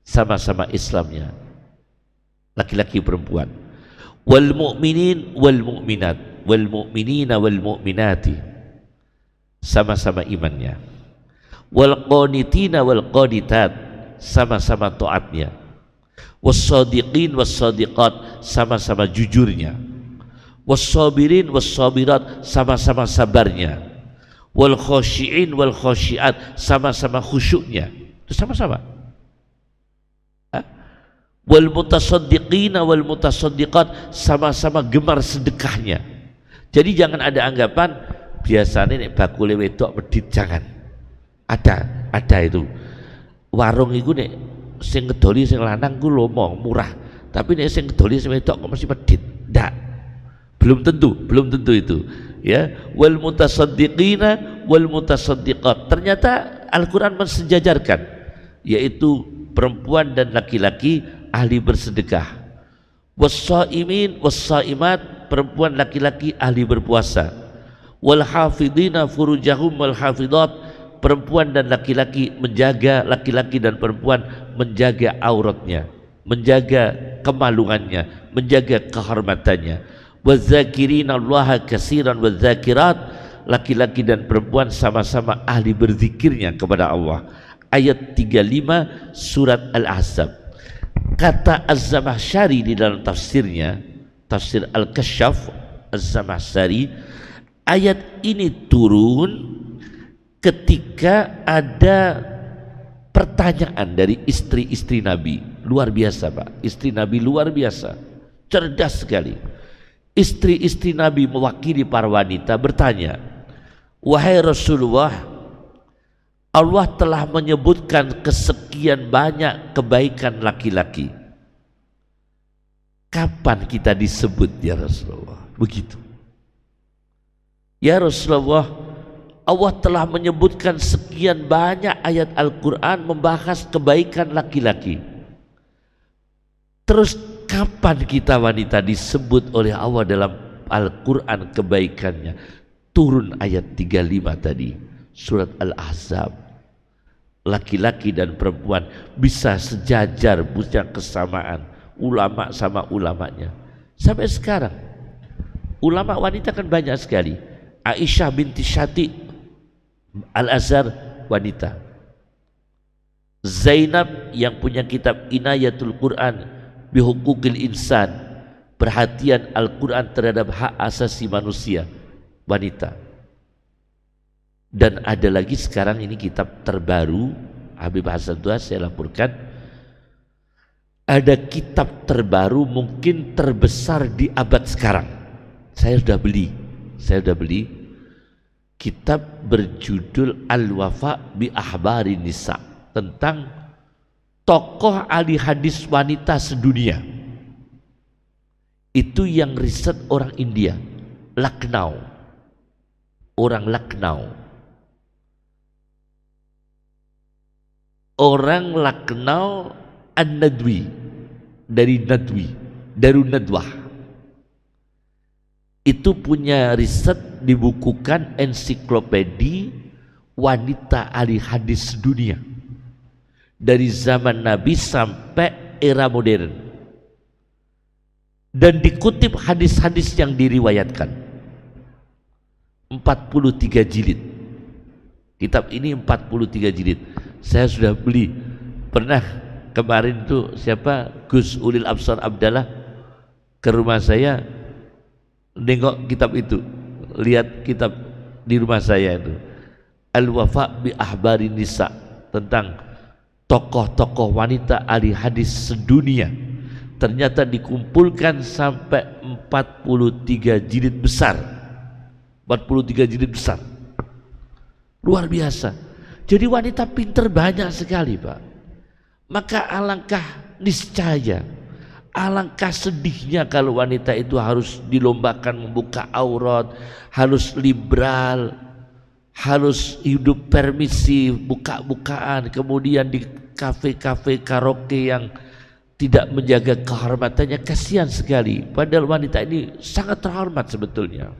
Sama-sama Islamnya. Laki-laki perempuan. Wal mu'minin wal mu'minat. Wal mu'minina wal mu'minati. Sama-sama imannya. Wal qanitina wal qanitat. Sama-sama taatnya. Wassadiqin wassadiqat. Sama-sama jujurnya wassabirin wassabirat sama-sama sabarnya wal khosyiin wal khosyiat sama-sama khusyuknya itu sama-sama wal mutasaddiqina wal mutasaddiqat sama-sama gemar sedekahnya jadi jangan ada anggapan biasanya nek bakule wedok medit jangan ada ada itu warung itu nek sing kedoli sing lanang ku lomong murah tapi nek sing kedoli sing wedok kok mesti medit ndak belum tentu belum tentu itu ya wal mutasaddiqina wal mutasaddiqat ternyata Al-Qur'an mensejajarkan yaitu perempuan dan laki-laki ahli bersedekah wassaimin wassaimat perempuan laki-laki ahli berpuasa wal hafidina furujahum wal hafidat perempuan dan laki-laki menjaga laki-laki dan perempuan menjaga auratnya menjaga kemalungannya, menjaga kehormatannya wazakirina Allah kasiran wazakirat laki-laki dan perempuan sama-sama ahli berzikirnya kepada Allah ayat 35 surat Al-Ahzab kata Az-Zamahsyari di dalam tafsirnya tafsir Al-Kasyaf Az-Zamahsyari ayat ini turun ketika ada pertanyaan dari istri-istri Nabi luar biasa Pak istri Nabi luar biasa cerdas sekali Istri-istri Nabi mewakili para wanita bertanya, "Wahai Rasulullah, Allah telah menyebutkan kesekian banyak kebaikan laki-laki. Kapan kita disebut ya Rasulullah?" Begitu. Ya Rasulullah, Allah telah menyebutkan sekian banyak ayat Al-Quran membahas kebaikan laki-laki. Terus Kapan kita wanita disebut oleh Allah dalam Al-Quran kebaikannya? Turun ayat 35 tadi, surat Al-Ahzab. Laki-laki dan perempuan bisa sejajar, punya kesamaan. Ulama sama ulamanya. Sampai sekarang, ulama wanita kan banyak sekali. Aisyah binti Syati, Al-Azhar wanita. Zainab yang punya kitab Inayatul Quran bihukukil insan perhatian Al-Quran terhadap hak asasi manusia wanita dan ada lagi sekarang ini kitab terbaru Habib Hasan Tua saya laporkan ada kitab terbaru mungkin terbesar di abad sekarang saya sudah beli saya sudah beli kitab berjudul Al-Wafa bi Ahbari Nisa tentang tokoh ahli hadis wanita sedunia itu yang riset orang India Lucknow orang Lucknow orang Lucknow An-Nadwi dari Nadwi Darun Nadwah itu punya riset dibukukan ensiklopedia wanita ahli hadis dunia dari zaman Nabi sampai era modern dan dikutip hadis-hadis yang diriwayatkan 43 jilid kitab ini 43 jilid saya sudah beli pernah kemarin tuh siapa Gus Ulil Absar Abdallah ke rumah saya nengok kitab itu lihat kitab di rumah saya itu Al Wafa bi Ahbari Nisa tentang tokoh-tokoh wanita ahli hadis sedunia ternyata dikumpulkan sampai 43 jilid besar 43 jilid besar luar biasa jadi wanita pinter banyak sekali Pak maka alangkah niscaya Alangkah sedihnya kalau wanita itu harus dilombakan membuka aurat, harus liberal, harus hidup permisif buka-bukaan kemudian di kafe-kafe karaoke yang tidak menjaga kehormatannya kasihan sekali padahal wanita ini sangat terhormat sebetulnya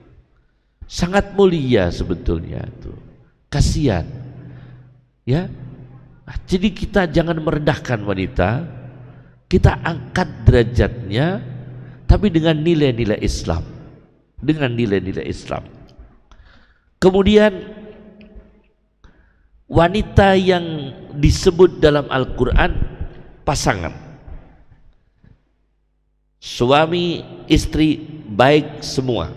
sangat mulia sebetulnya itu kasihan ya ah, jadi kita jangan merendahkan wanita kita angkat derajatnya tapi dengan nilai-nilai Islam dengan nilai-nilai Islam kemudian wanita yang disebut dalam Al-Quran pasangan suami istri baik semua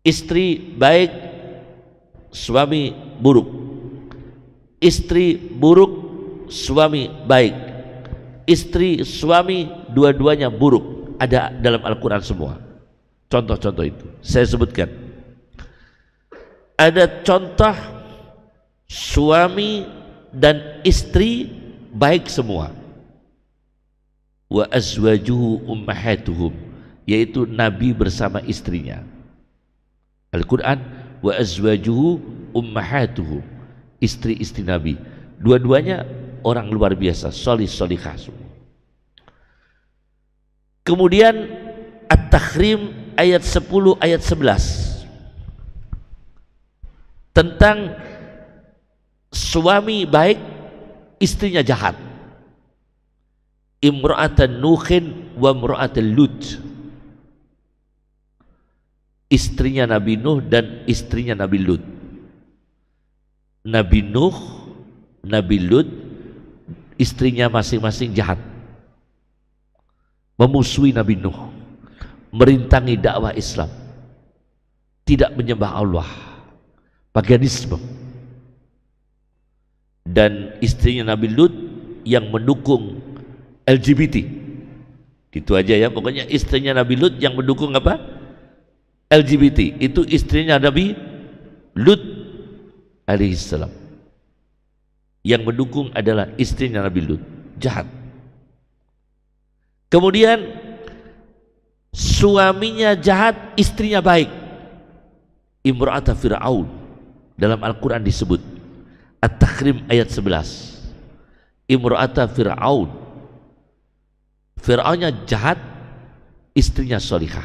istri baik suami buruk istri buruk suami baik istri suami dua-duanya buruk ada dalam Al-Quran semua contoh-contoh itu saya sebutkan ada contoh suami dan istri baik semua wa azwajuhu ummahatuhum yaitu nabi bersama istrinya Al-Qur'an wa azwajuhu ummahatuhum istri-istri nabi dua-duanya orang luar biasa solih solihah semua kemudian At-Tahrim ayat 10 ayat 11 tentang suami baik istrinya jahat imra'atan nuhin wa imra'atan lut istrinya Nabi Nuh dan istrinya Nabi Lut Nabi Nuh Nabi Lut istrinya masing-masing jahat memusuhi Nabi Nuh merintangi dakwah Islam tidak menyembah Allah paganisme dan istrinya Nabi Lut yang mendukung LGBT. Itu aja ya, pokoknya istrinya Nabi Lut yang mendukung apa? LGBT. Itu istrinya Nabi Lut alaihissalam. Yang mendukung adalah istrinya Nabi Lut. Jahat. Kemudian suaminya jahat, istrinya baik. Imra'ata Fir'aun dalam Al-Quran disebut At-Tahrim ayat 11 Imro'ata Fir'aun Fir'aunnya jahat istrinya solihah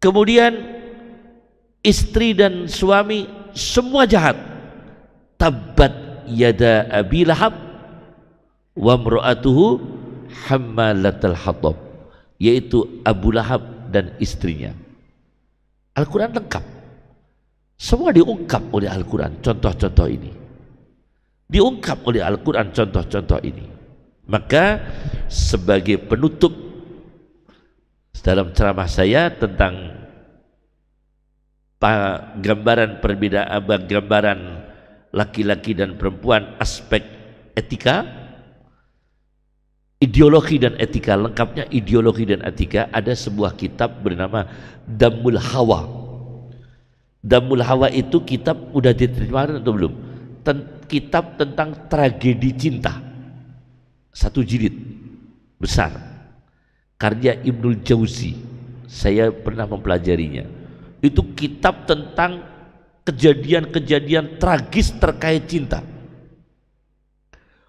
kemudian istri dan suami semua jahat tabat yada abi lahab wa mra'atuhu hammalatal hatab yaitu Abu Lahab dan istrinya Al-Quran lengkap semua diungkap oleh Al-Quran contoh-contoh ini. Diungkap oleh Al-Quran contoh-contoh ini. Maka sebagai penutup dalam ceramah saya tentang gambaran perbedaan gambaran laki-laki dan perempuan aspek etika ideologi dan etika lengkapnya ideologi dan etika ada sebuah kitab bernama Damul Hawa Damul Hawa itu kitab udah diterima atau belum? Ten kitab tentang tragedi cinta. Satu jilid besar. Karya Ibnul Jauzi. Saya pernah mempelajarinya. Itu kitab tentang kejadian-kejadian tragis terkait cinta.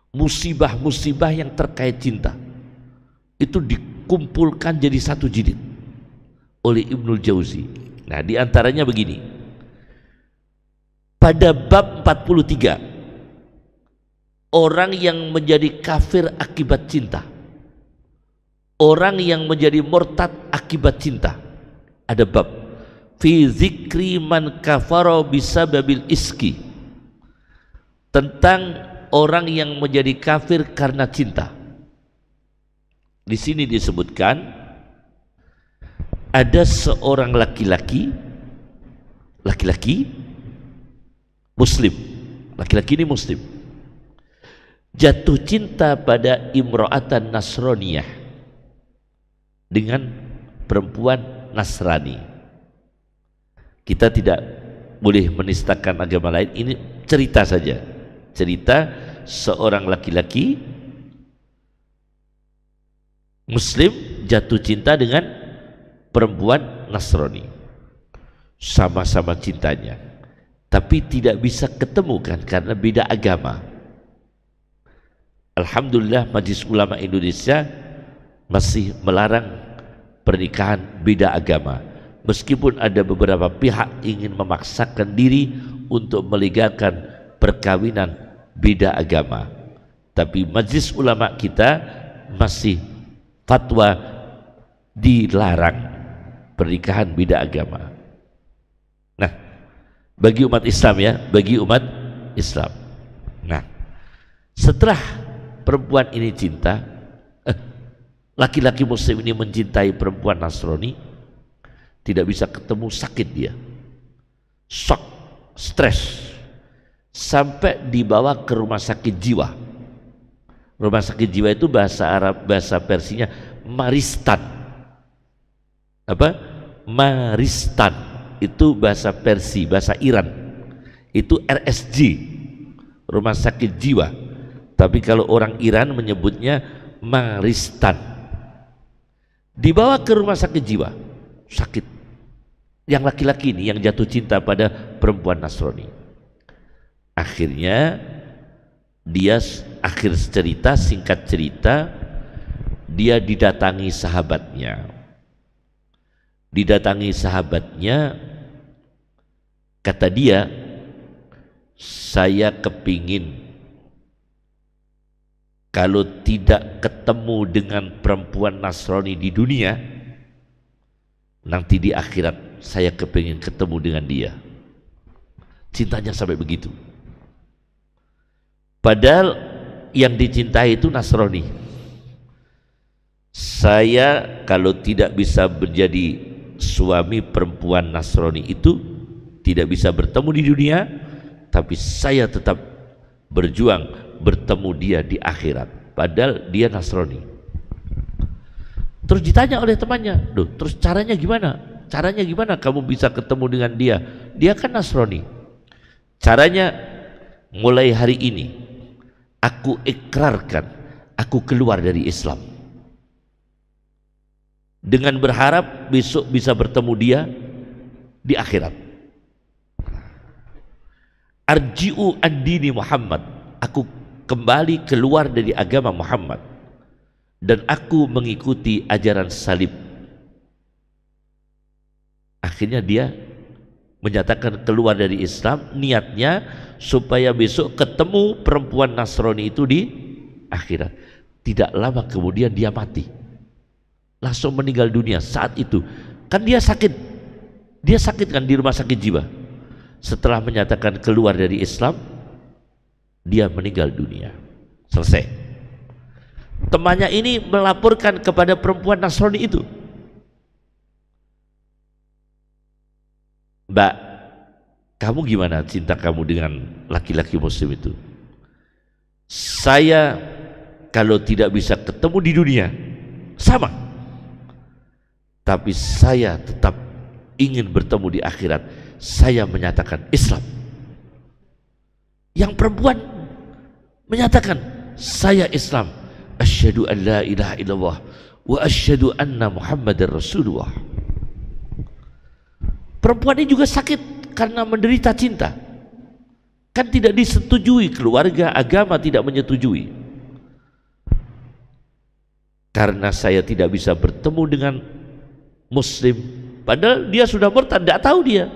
Musibah-musibah yang terkait cinta. Itu dikumpulkan jadi satu jilid oleh Ibnul Jauzi. Nah, diantaranya begini pada bab 43 orang yang menjadi kafir akibat cinta orang yang menjadi murtad akibat cinta ada bab fi zikri man kafaro bisababil iski tentang orang yang menjadi kafir karena cinta di sini disebutkan ada seorang laki-laki laki-laki Muslim. Laki-laki ini Muslim. Jatuh cinta pada imro'atan Nasroniyah dengan perempuan Nasrani. Kita tidak boleh menistakan agama lain. Ini cerita saja. Cerita seorang laki-laki Muslim jatuh cinta dengan perempuan Nasrani. Sama-sama cintanya tapi tidak bisa ketemukan karena beda agama. Alhamdulillah majlis Ulama Indonesia masih melarang pernikahan beda agama. Meskipun ada beberapa pihak ingin memaksakan diri untuk melegalkan perkawinan beda agama. Tapi majlis ulama kita masih fatwa dilarang pernikahan beda agama bagi umat Islam ya bagi umat Islam nah setelah perempuan ini cinta eh, laki-laki eh, muslim ini mencintai perempuan Nasrani tidak bisa ketemu sakit dia shock stres sampai dibawa ke rumah sakit jiwa rumah sakit jiwa itu bahasa Arab bahasa Persinya Maristan apa Maristan itu bahasa Persi, bahasa Iran. Itu RSJ, Rumah Sakit Jiwa. Tapi kalau orang Iran menyebutnya Maristan. Dibawa ke rumah sakit jiwa, sakit. Yang laki-laki ini yang jatuh cinta pada perempuan Nasrani. Akhirnya dia akhir cerita singkat cerita dia didatangi sahabatnya didatangi sahabatnya Kata dia, saya kepingin kalau tidak ketemu dengan perempuan Nasrani di dunia, nanti di akhirat saya kepingin ketemu dengan dia. Cintanya sampai begitu. Padahal yang dicintai itu Nasrani. Saya kalau tidak bisa menjadi suami perempuan Nasrani itu, tidak bisa bertemu di dunia, tapi saya tetap berjuang bertemu dia di akhirat. Padahal dia Nasrani. Terus ditanya oleh temannya, "Duh, terus caranya gimana? Caranya gimana kamu bisa ketemu dengan dia? Dia kan Nasrani." Caranya mulai hari ini aku ikrarkan aku keluar dari Islam. Dengan berharap besok bisa bertemu dia di akhirat arji'u Andini Muhammad aku kembali keluar dari agama Muhammad dan aku mengikuti ajaran salib akhirnya dia menyatakan keluar dari Islam niatnya supaya besok ketemu perempuan Nasrani itu di akhirat tidak lama kemudian dia mati langsung meninggal dunia saat itu kan dia sakit dia sakit kan di rumah sakit jiwa setelah menyatakan keluar dari Islam dia meninggal dunia selesai temannya ini melaporkan kepada perempuan Nasrani itu Mbak kamu gimana cinta kamu dengan laki-laki muslim itu saya kalau tidak bisa ketemu di dunia sama tapi saya tetap ingin bertemu di akhirat saya menyatakan Islam. Yang perempuan menyatakan saya Islam. Asyhadu an la ilaha illallah wa asyhadu anna Muhammadar Rasulullah. Perempuan ini juga sakit karena menderita cinta. Kan tidak disetujui keluarga, agama tidak menyetujui. Karena saya tidak bisa bertemu dengan muslim, padahal dia sudah murtad, tidak tahu dia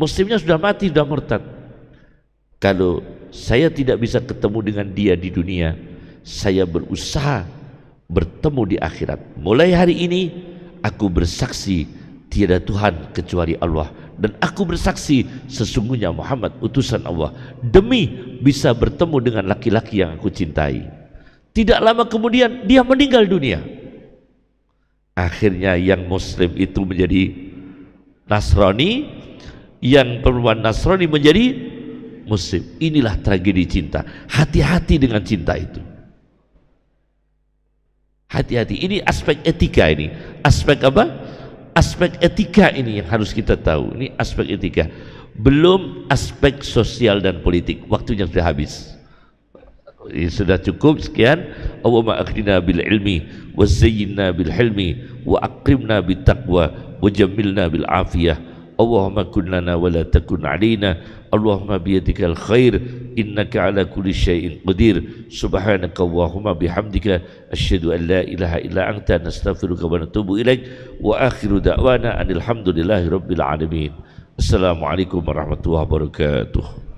muslimnya sudah mati sudah murtad kalau saya tidak bisa ketemu dengan dia di dunia saya berusaha bertemu di akhirat mulai hari ini aku bersaksi tiada Tuhan kecuali Allah dan aku bersaksi sesungguhnya Muhammad utusan Allah demi bisa bertemu dengan laki-laki yang aku cintai. Tidak lama kemudian dia meninggal dunia. Akhirnya yang muslim itu menjadi Nasrani, yang perempuan Nasrani menjadi muslim. Inilah tragedi cinta. Hati-hati dengan cinta itu. Hati-hati. Ini aspek etika ini. Aspek apa? Aspek etika ini yang harus kita tahu. Ini aspek etika. Belum aspek sosial dan politik. Waktunya sudah habis. Ini ya, sudah cukup sekian. Allahumma akhdina bil ilmi wa zayyinna bil hilmi wa akrimna bit taqwa wa jamilna bil afiyah اللهم كن لنا ولا تكن علينا اللهم بيدك الخير إنك على كل شيء قدير سبحانك اللهم بحمدك أشهد أن لا إله إلا أنت نستغفرك ونتوب إليك وآخر دعوانا أن الحمد لله رب العالمين السلام عليكم ورحمة الله وبركاته